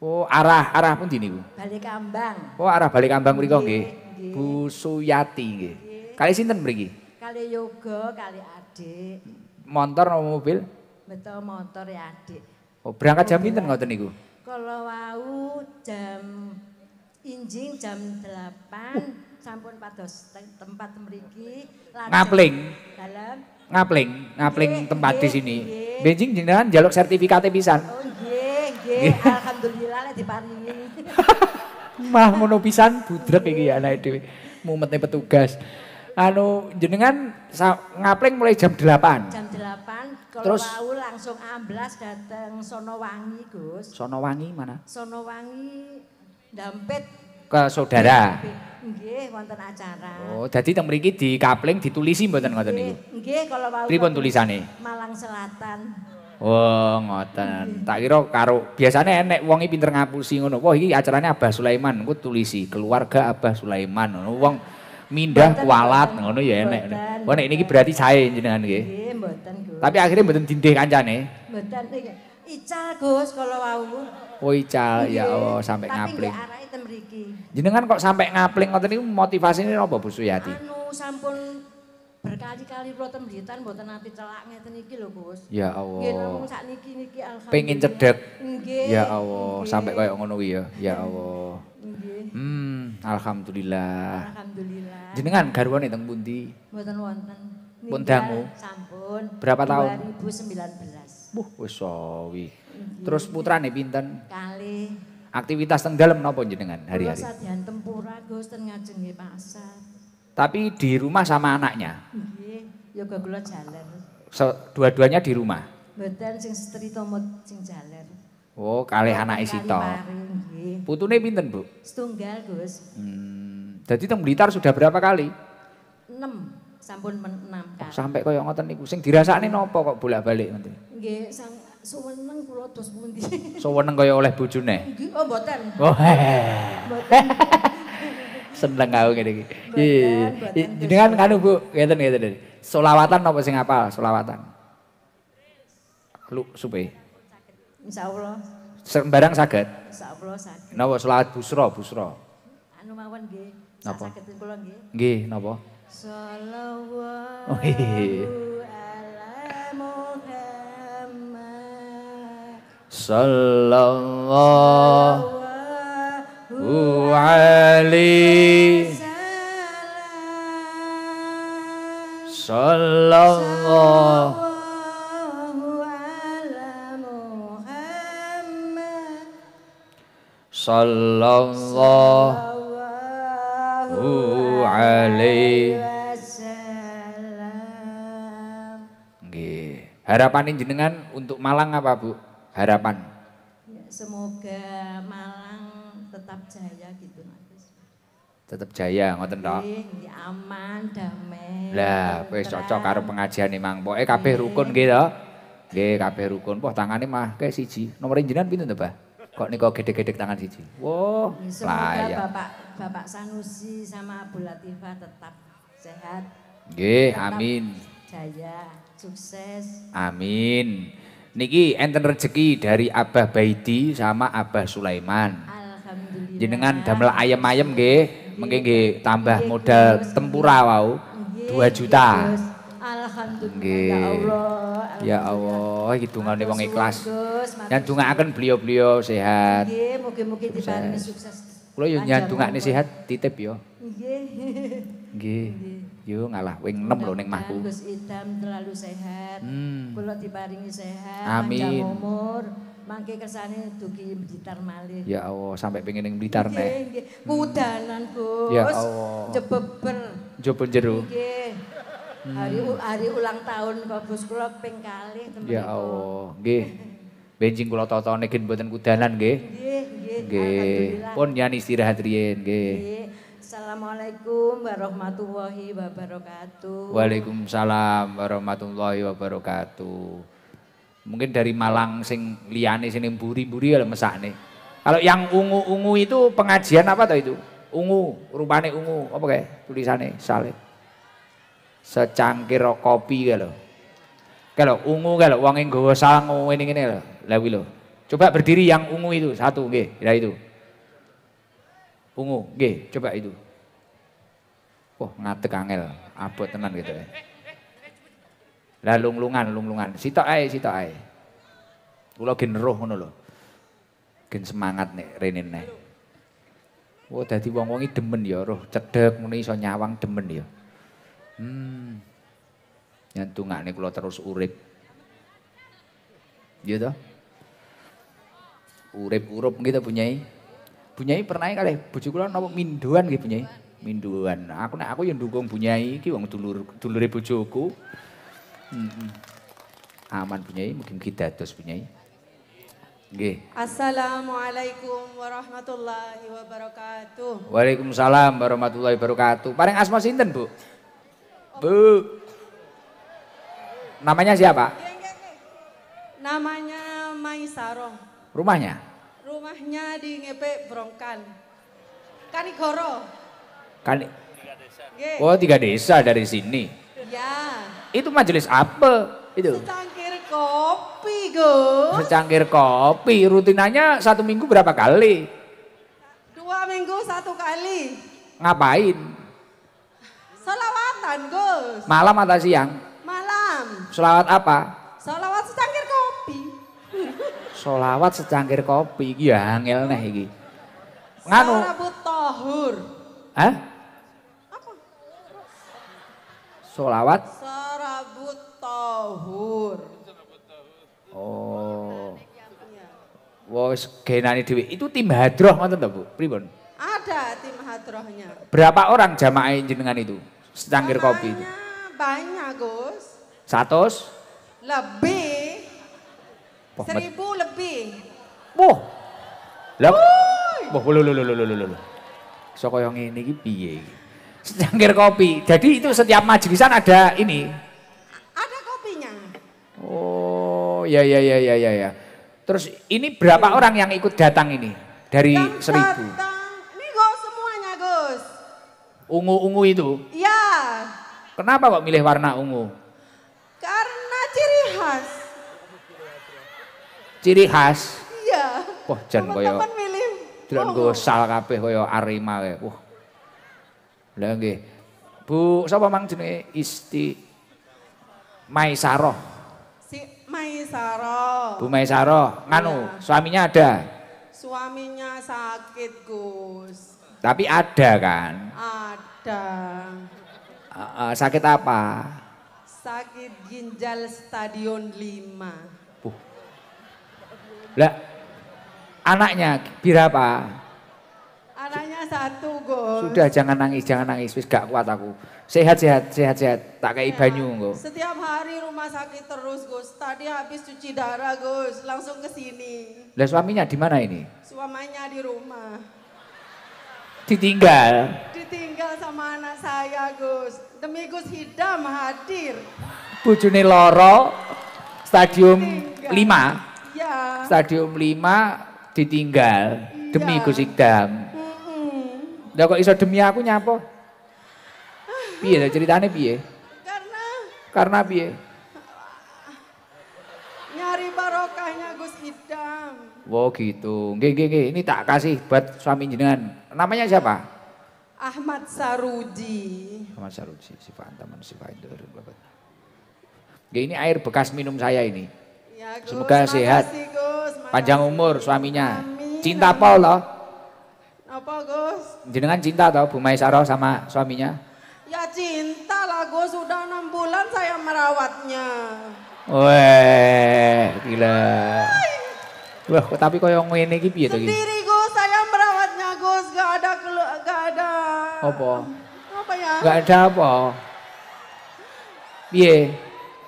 Oh, arah arah pun dini, Bu. Balik Kambang. Oh, arah Balik Kambang mriko nggih. Bu Suyati nggih. Kali sinten mriki? Kali yoga, kali adik. Motor, atau mobil? Betul motor ya adik. Oh, berangkat jam pinten ngoten niku? kalau wau jam injing jam 8 sampun pados tempat mriki ngapling dalam ngapling ngapling tempat di sini benjing jenengan jaluk sertifikatnya pisan oh nggih nggih alhamdulillah lek diparingi mah monopisan pisan budrek iki ya anake dhewe mumetne petugas anu jenengan ngapling mulai jam delapan. jam 8 kalau Terus wau langsung amblas dateng Sonowangi, Gus. Sonowangi mana? Sonowangi Dampit ke saudara. Nggih, wonten acara. Oh, dadi teng mriki dikapling ditulisi mboten ngoten niku. Nggih, kalau wau. Pripun tulisane? Malang Selatan. Oh, ngoten. Tak kira karo biasane enek wonge pinter ngapusi ngono. Wah, iki acaranya Abah Sulaiman, ku tulisi keluarga Abah Sulaiman. Wong mindah kualat ngono ya enek. Wah nek niki berarti cahe jenengan nggih. Nggih, mboten Gus. Tapi akhirnya mboten dindih kancane. Mboten iki. Ica Gus kala wau. Oh Ica ya Allah sampai ngapling. Tapi Jenengan kok sampai ngapling ngoten niku motivasine napa Bu Suyati? Anu sampun berkali-kali kula tembitan mboten nanti celak ngeten iki lho Gus. Ya Allah. Nggih namung sakniki niki alhamdulillah. Pengin cedet. Nggih. Ya Allah, Nge. sampai kaya ngono kuwi ya. Ya Allah. Nggih. Hmm, alhamdulillah. Alhamdulillah. Jenengan garwane teng pundi? Mboten wonten. Pun dangu. Sampun. Berapa tahun? 2019. Wuh, wis sawi. Terus putrane pinten? Kali. Aktivitas teng dalem napa jenengan hari-hari? Kula sadyan tempura Gus teng ngajeng pasar. Tapi di rumah sama anaknya. Yoga ya kula jalan. So, dua-duanya di rumah. Mboten sing setrita sing jalan. Oh, kali anak anake Putu Putune pinten, Bu? Setunggal, Gus. Hmm. Jadi tong Blitar sudah berapa kali? Enam, Sampun oh, enam. kali. Oh, sampai yang ngoten nih, sing nih nopo kok bolak-balik nanti. Nggih, sang suweneng kula dos pundi. Suweneng kaya oleh bojone? Nggih, oh mboten. Oh. hehehe seneng aku ngene iki. Iya. Dengan iya, iya. kanu Bu, ngeten ngeten. Solawatan apa sing apal solawatan? Lu supe. Insyaallah. Sembarang saged. Insyaallah saged. Napa solawat busra, busra. Anu mawon nggih. Napa? Saged kula nggih. Nggih, napa? Oh, iya, Sallallahu Ali Sallallahu ala Muhammad Sallallahu alaihi Harapan ini jenengan untuk Malang apa Bu? Harapan ya, Semoga Malang tetap jaya gitu nanti Tetap jaya ngoten tok. Nggih, ya, aman, damai. Lah, wis cocok karo pengajian nih Mang. Pokoke eh, kabeh rukun nggih to. Nggih, kabeh rukun. Poh tangane mah kayak siji. Nomor injinan pinten to, Bah? Kok kau gede gede tangan siji. Wow, ya, layak. Bapak Bapak Sanusi sama abu Latifah tetap sehat. Nggih, amin. Jaya, sukses. Amin. Niki enten rezeki dari Abah Baidi sama Abah Sulaiman jenengan iya. damel ayam-ayam ge mungkin ge tambah iya, modal tempura wau iya, dua juta Alhamdulillah ya Allah. Ya Allah, hitungane wong ikhlas. Yang akan beliau-beliau sehat. Nggih, mugi-mugi diparingi sukses. Kula yo nyandungakne sehat titip yo. Nggih. Yo ngalah wing 6 lho neng mahku. Gus Idam selalu sehat. Hmm. Kula diparingi sehat, Amin. panjang umur. Mangke kesane dugi Blitar malih. Ya Allah, sampai pengen ning Blitar neh. Nggih, kudanan, bos. Ya Allah. Jebeber. Jebon jero. Hmm. Hari, hari ulang tahun kok Gus kula ping kalih temen Ya Allah, nggih. Benjing kula totone gen mboten kudanan nggih. Nggih, nggih. Pun nyani istirahat riyen nggih. Assalamualaikum warahmatullahi wabarakatuh. Waalaikumsalam warahmatullahi wabarakatuh. Mungkin dari Malang sing liane sini buri-buri ya kalau nih. Kalau yang ungu-ungu itu pengajian apa tuh itu? Ungu, rupane ungu, apa kayak tulisannya salib. Secangkir kopi kalau. Kalau ungu kalau wong gue salang sangu ini ini lho. Lah Coba berdiri yang ungu itu satu g, ya itu. Ungu, g, coba itu. Wah, oh, ngadeg angel, abot tenan gitu ya. Lah lunglungan, lunglungan. Sitok ae, sitok ae. Kula gen roh ngono lho. Gen semangat nek rene neh. Wo oh, dadi wong wong iki demen ya roh cedhek ngene iso nyawang demen ya. Hmm. Nyantungane kula terus urip. Iya toh? urip kita gitu punyai. Punyai pernah kali bojo kula napa minduan nggih punyai, Minduan. Nah, aku nek aku yang dukung punyai, iki wong dulur dulure bojoku. Mm-hmm. Aman punyai, mungkin kita terus punyai. Assalamualaikum warahmatullahi wabarakatuh. Waalaikumsalam warahmatullahi wabarakatuh. Paling asma sinten, Bu? Bu. Namanya siapa? Namanya Maisaroh. Rumahnya? Rumahnya di Ngepe Brongkan. Kanigoro. Kan Oh, tiga desa dari sini. Ya. Itu majelis apa? Itu. Secangkir kopi, Gus. Secangkir kopi, Rutinannya satu minggu berapa kali? Dua minggu satu kali. Ngapain? Selawatan, Gus. Malam atau siang? Malam. Selawat apa? Selawat secangkir kopi. Selawat secangkir kopi, ya angel neh iki. Nganu. Sarabut tahur. Hah? solawat Serabut tohur oh Wes genani dewi itu tim hadroh mana ta Bu pribon ada tim hadrohnya berapa orang jamaah jenengan itu secangkir kopi itu banyak Gus Satu. lebih Poh, seribu lebih Wah lah Wah lu lu lu lu lu lu. So koyo ngene piye secangkir kopi. Jadi itu setiap majelisan ada ini. Ada kopinya. Oh, ya ya ya ya ya ya. Terus ini berapa iya. orang yang ikut datang ini dari yang seribu? Datang, ini Gus semuanya Gus. Ungu-ungu itu? Iya. Kenapa kok milih warna ungu? Karena ciri khas. Ciri khas? Iya. Wah, jangan koyo. Kapan milih? Oh. gosal kabeh koyo arema kowe. Wah, Lha nggih. Bu, sapa mang jenenge Isti Maisaroh? Si Maisaroh. Bu Maisaroh, nganu, ya. suaminya ada? Suaminya sakit, Gus. Tapi ada kan? Ada. Uh, uh, sakit apa? Sakit ginjal stadion 5. Bu. Lah, anaknya berapa? Makanannya satu, Gus. Sudah jangan nangis, jangan nangis, wis gak kuat aku. Sehat-sehat, sehat-sehat. Tak kayak banyu, Gus. Setiap hari rumah sakit terus, Gus. Tadi habis cuci darah, Gus, langsung ke sini. Lah suaminya di mana ini? Suaminya di rumah. Ditinggal. Ditinggal sama anak saya, Gus. Demi Gus Hidam hadir. Bojone loro stadium 5. Ya. Stadium 5 ditinggal demi ya. Gus Hidam. Lah kok iso demi aku nyapa? Piye ceritanya piye? Karena Karena piye? Nyari barokahnya Gus Idam. Wow oh gitu. Nggih nggih nggih, ini tak kasih buat suami jenengan. Namanya siapa? Ahmad Saruji. Ahmad Saruji, sifat teman sifat itu. Nggih ini air bekas minum saya ini. Ya, Gus, Semoga sehat. Kasih, Gus. Panjang umur suaminya. Amin. Cinta Paul loh. Kenapa Gus? Jenengan cinta tau Bu Maisaro sama suaminya? Ya cinta lah Gus, sudah enam bulan saya merawatnya. Weh, gila. Wah, tapi kau yang ini gitu? piye to Gus, saya merawatnya Gus, gak ada gak ada. Apa? Apa ya? Gak ada apa? Piye?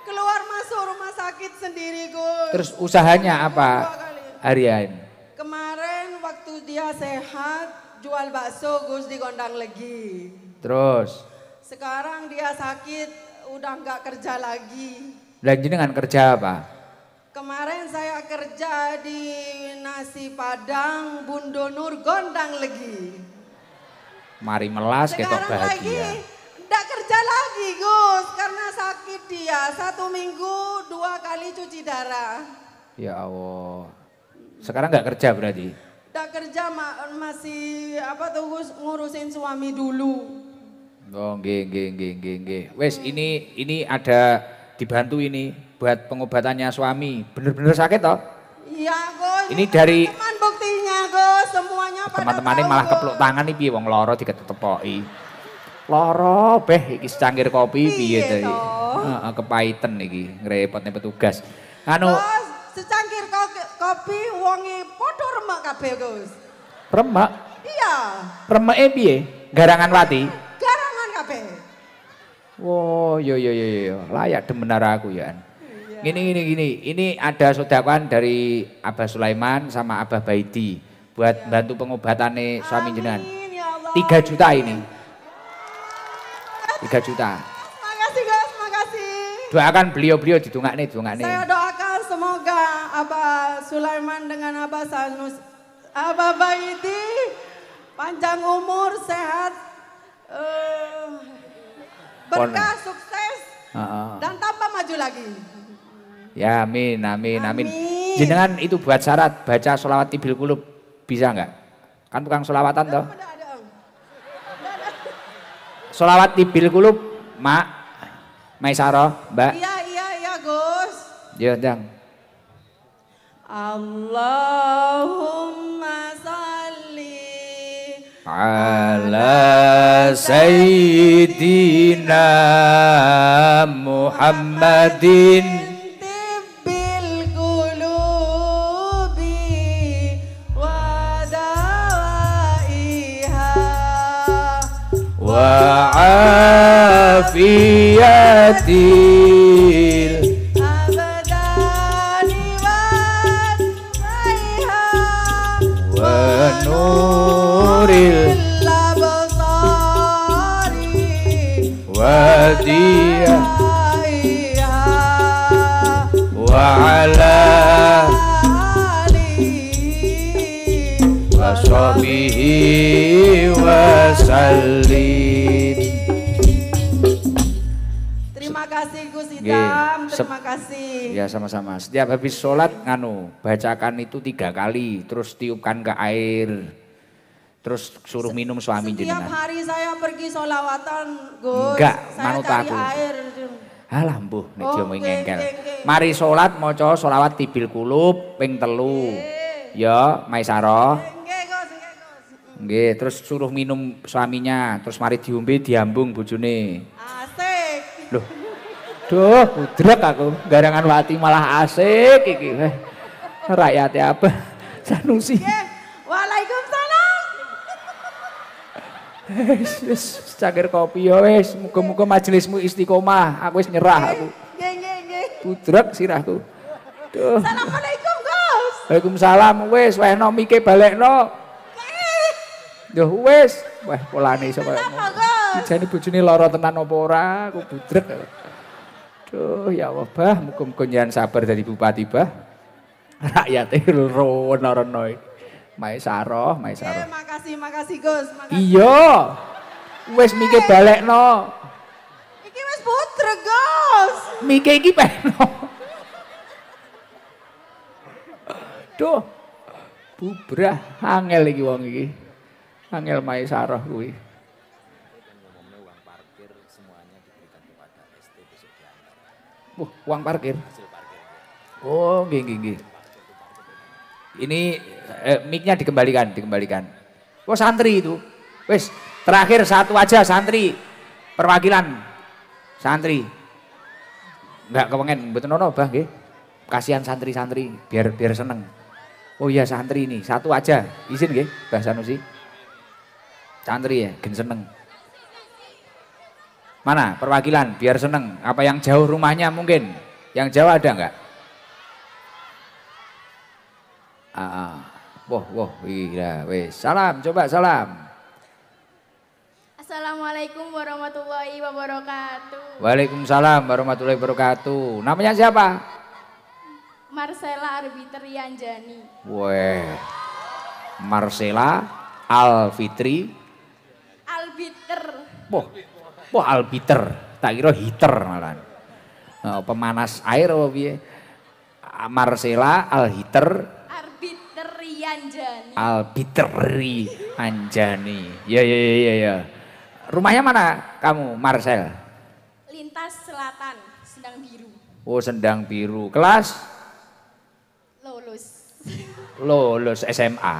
Keluar masuk rumah sakit sendiri Gus. Terus usahanya apa? Harian. Kemarin waktu dia sehat, jual bakso Gus di kondang legi. Terus? Sekarang dia sakit, udah nggak kerja lagi. Dan jadi dengan kerja apa? Kemarin saya kerja di nasi padang Bundo Nur Gondang Legi. Mari melas ketok bahagia. lagi Nggak kerja lagi Gus karena sakit dia satu minggu dua kali cuci darah. Ya Allah. Sekarang nggak kerja berarti? tak kerja ma masih apa tuh ngurusin suami dulu. Oh, nggih nggih nggih nggih nggih. Wes ini ini ada dibantu ini buat pengobatannya suami. Bener-bener sakit toh? Iya, Gus. Ini dari teman buktinya, Gus. Semuanya pada teman-teman ini malah kepluk tangan nih piye wong lara diketepoki. Loro beh iki secangkir kopi iya piye to iki? Heeh, kepaiten iki, ngrepotne petugas. Anu, Gus, secangkir tapi wangi podo remak kabeh Gus. Remak? Iya. Remeke piye? Garangan wati. Garangan kabeh. Wow, oh, yo yo yo yo layak demenar aku ya. Iya. Gini gini gini, ini ada sodakan dari Abah Sulaiman sama Abah Baidi buat ya. bantu pengobatannya suami jenengan. Ya Tiga juta ini. Tiga juta. Makasih guys, makasih. Doakan beliau-beliau ditungakne, ditungakne. Saya doa Abah Sulaiman dengan Abah Sanus. Abah Baiti panjang umur, sehat, uh, berkah, sukses, ah, ah. dan tambah maju lagi. Ya amin, amin, amin. amin. Jenengan itu buat syarat baca sholawat tibil kulub bisa nggak? Kan tukang sholawatan toh. Sholawat tibil kulub, mak, Maisaro, mbak. Iya, iya, iya Gus. Ya, اللهم صل على سيدنا محمد طب القلوب ودوائها وعافيتي wa wa salim Terima kasih Gus Hitam, terima kasih. Ya sama-sama. Setiap habis sholat nganu bacakan itu tiga kali, terus tiupkan ke air. Terus suruh minum suami Setiap jenengan. Setiap hari saya pergi solawatan, Gus. Enggak, manut aku. Air. Alah mbuh nek okay, ngengkel. Okay, okay. Mari salat maca selawat tibil kulub ping telu. Okay. Ya, Maisaroh. Nggih, Gus, terus suruh minum suaminya, terus mari diombe diambung bojone. Asik. Loh. Duh, budrek aku. Garangan wati malah asik iki. Rakyate apa? Sanusi. Nggih. Wis wis cangkir kopi ya wis, muga-muga majelismu istiqomah. Aku wis nyerah aku. Nggih nggih nggih. Budrek sirahku. Duh. Assalamualaikum, Gus. Waalaikumsalam. Wis wehno mike balekno. Duh wis, wah polane iso koyo ngono. Dijane bojone lara tenan apa ora, aku budrek. Duh, ya Allah, bah, muga-muga sabar dari bupati, bah. Rakyate rono-rono iki. Maisaroh, Maisaroh. Eh, nggih, makasih, makasih Gus. Iya. Wes mikir eh. no. Iki wes putra Gus. Mikir iki balik no. Duh. Bubrah angel iki wong iki. Angel Maisaroh kuwi. Uh, uang parkir. Oh, gini, gini. Ini eh, mic dikembalikan, dikembalikan. Wah santri itu. Wes, terakhir satu aja santri. Perwakilan santri. Enggak kepengen mboten ono, Bah nggih. Kasihan santri-santri biar biar seneng. Oh iya santri ini, satu aja. Izin nggih, Bah Sanusi. Santri ya, gen seneng. Mana perwakilan biar seneng. Apa yang jauh rumahnya mungkin? Yang jauh ada enggak? Ah, ah. Wah, wah, iya, wes. Salam, coba salam. Assalamualaikum warahmatullahi wabarakatuh. Waalaikumsalam warahmatullahi wabarakatuh. Namanya siapa? Marcela Arbitri Anjani. Weh. Marcela Alfitri Albiter. Wah, wah Albiter. Tak kira hiter malahan. Oh, pemanas air apa piye? Marcela Alhiter Anjani. Albiteri Anjani. Ya ya ya ya ya. Rumahnya mana kamu, Marcel? Lintas Selatan, Sendang Biru. Oh, Sendang Biru. Kelas? Lulus. Lulus SMA.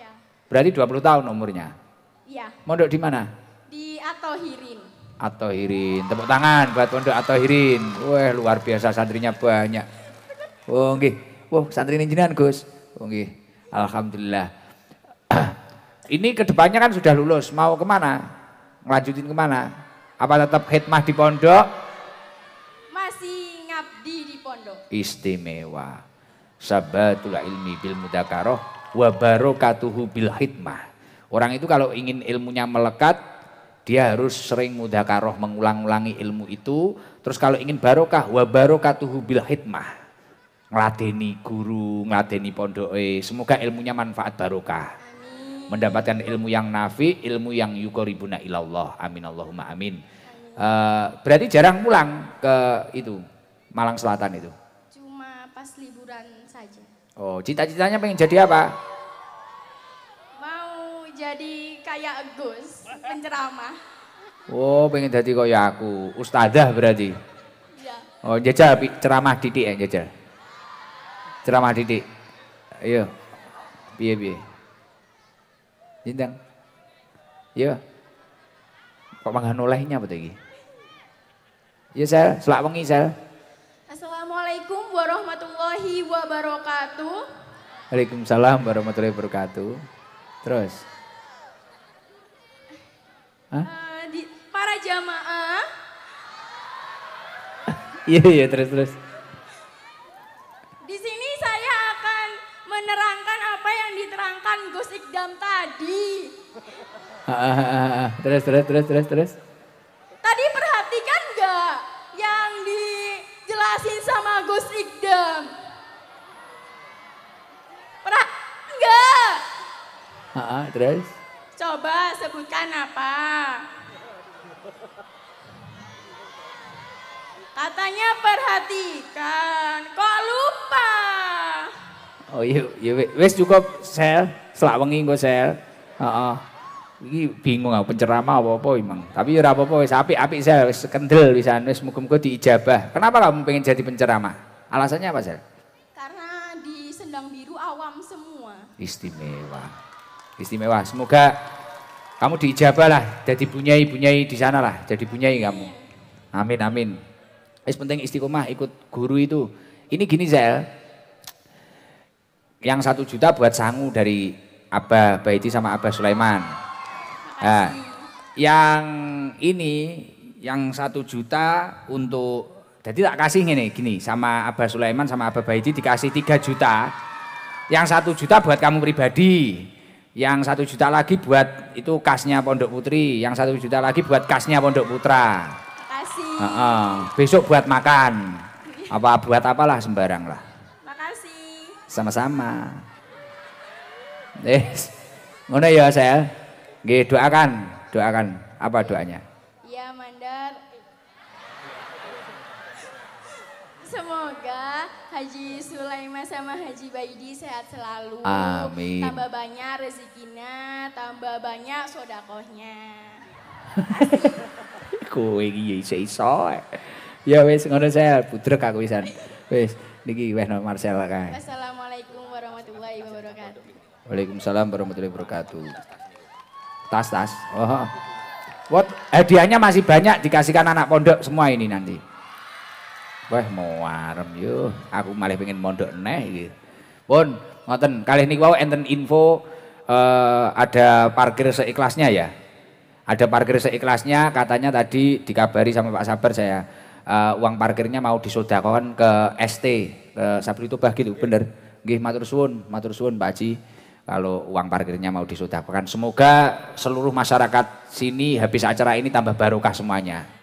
Iya. Berarti 20 tahun umurnya. Iya. Mondok di mana? Di Atohirin. Atohirin. Tepuk tangan buat pondok Atohirin. Wah, luar biasa santrinya banyak. Oh, nggih. Wah, santri jenengan, Gus. Oh, nggih. Alhamdulillah. Ini kedepannya kan sudah lulus, mau kemana? Ngelanjutin kemana? Apa tetap khidmah di pondok? Masih ngabdi di pondok. Istimewa. Sabatul ilmi bil mudakaroh wa barokatuhu bil khidmah. Orang itu kalau ingin ilmunya melekat, dia harus sering mudakaroh mengulang-ulangi ilmu itu. Terus kalau ingin barokah, wa barokatuhu bil khidmah ngeladeni guru, ngeladeni eh Semoga ilmunya manfaat barokah. Mendapatkan ilmu yang nafi, ilmu yang yukoribuna ilallah. Amin Allahumma amin. Uh, berarti jarang pulang ke itu, Malang Selatan itu? Cuma pas liburan saja. Oh, cita-citanya pengen jadi apa? Mau jadi kayak Gus, penceramah. Oh, pengen jadi kayak aku, ustazah berarti. Ya. Oh, jajal ceramah titik ya jajal ceramah didik. Ayo. Piye piye. Sinten? Yo. Kok mangan olehnya apa iki? sel, selak wengi sel. Assalamualaikum warahmatullahi wabarakatuh. Waalaikumsalam warahmatullahi wabarakatuh. Terus. Eh, para jamaah. Iya iya terus terus. Gus Ikdam tadi. terus, terus, terus, terus, terus. Tadi perhatikan gak yang dijelasin sama Gus Ikdam? Pernah? Enggak. Ah, terus? Coba sebutkan apa? Katanya perhatikan, kok lupa? Oh iya, iya wes cukup sel, selak wengi gue sel. Heeh. Iki bingung aku penceramah apa-apa emang. Tapi ya ora apa-apa wis api apik sel, wis kendel pisan wis muga-muga diijabah. Kenapa kamu pengen jadi pencerama? Alasannya apa sel? Karena di Sendang Biru awam semua. Istimewa. Istimewa. Semoga kamu diijabah lah, jadi bunyai-bunyai di sana lah, jadi bunyai kamu. Amin amin. Wis penting istiqomah ikut guru itu. Ini gini sel yang satu juta buat sangu dari Abah Baiti sama Abah Sulaiman. Nah, yang ini yang satu juta untuk jadi tak kasih ini gini sama Abah Sulaiman sama Abah Baiti dikasih tiga juta. Yang satu juta buat kamu pribadi, yang satu juta lagi buat itu kasnya Pondok Putri, yang satu juta lagi buat kasnya Pondok Putra. Kasih. Uh -uh. Besok buat makan, apa buat apalah sembarang lah. Sama-sama. Yes. Eh, ngono ya, saya? Nggih, doakan, doakan. Apa doanya? Ya, mandar. Semoga Haji Sulaiman sama Haji Baidi sehat selalu. Amin. Tambah banyak rezekinya, tambah banyak sodakohnya. Kowe iki ya iso iso. Eh. Ya wis ngono saya budrek aku wisan. Wis niki weh Marcel kae. Assalamualaikum wabarakatuh. Waalaikumsalam warahmatullahi wabarakatuh. Tas tas. Oh. What hadiahnya masih banyak dikasihkan anak pondok semua ini nanti. Wah mau arem yo, aku malah pengen pondok neh gitu. Pun ngoten kali ini wau enten info uh, ada parkir seikhlasnya ya. Ada parkir seikhlasnya katanya tadi dikabari sama Pak Sabar saya uh, uang parkirnya mau disodakan ke ST ke Sabri bah gitu bener. Gih, matur suwun, matur suwun Pak Haji. Kalau uang parkirnya mau disudahkan, Semoga seluruh masyarakat sini habis acara ini tambah barokah semuanya.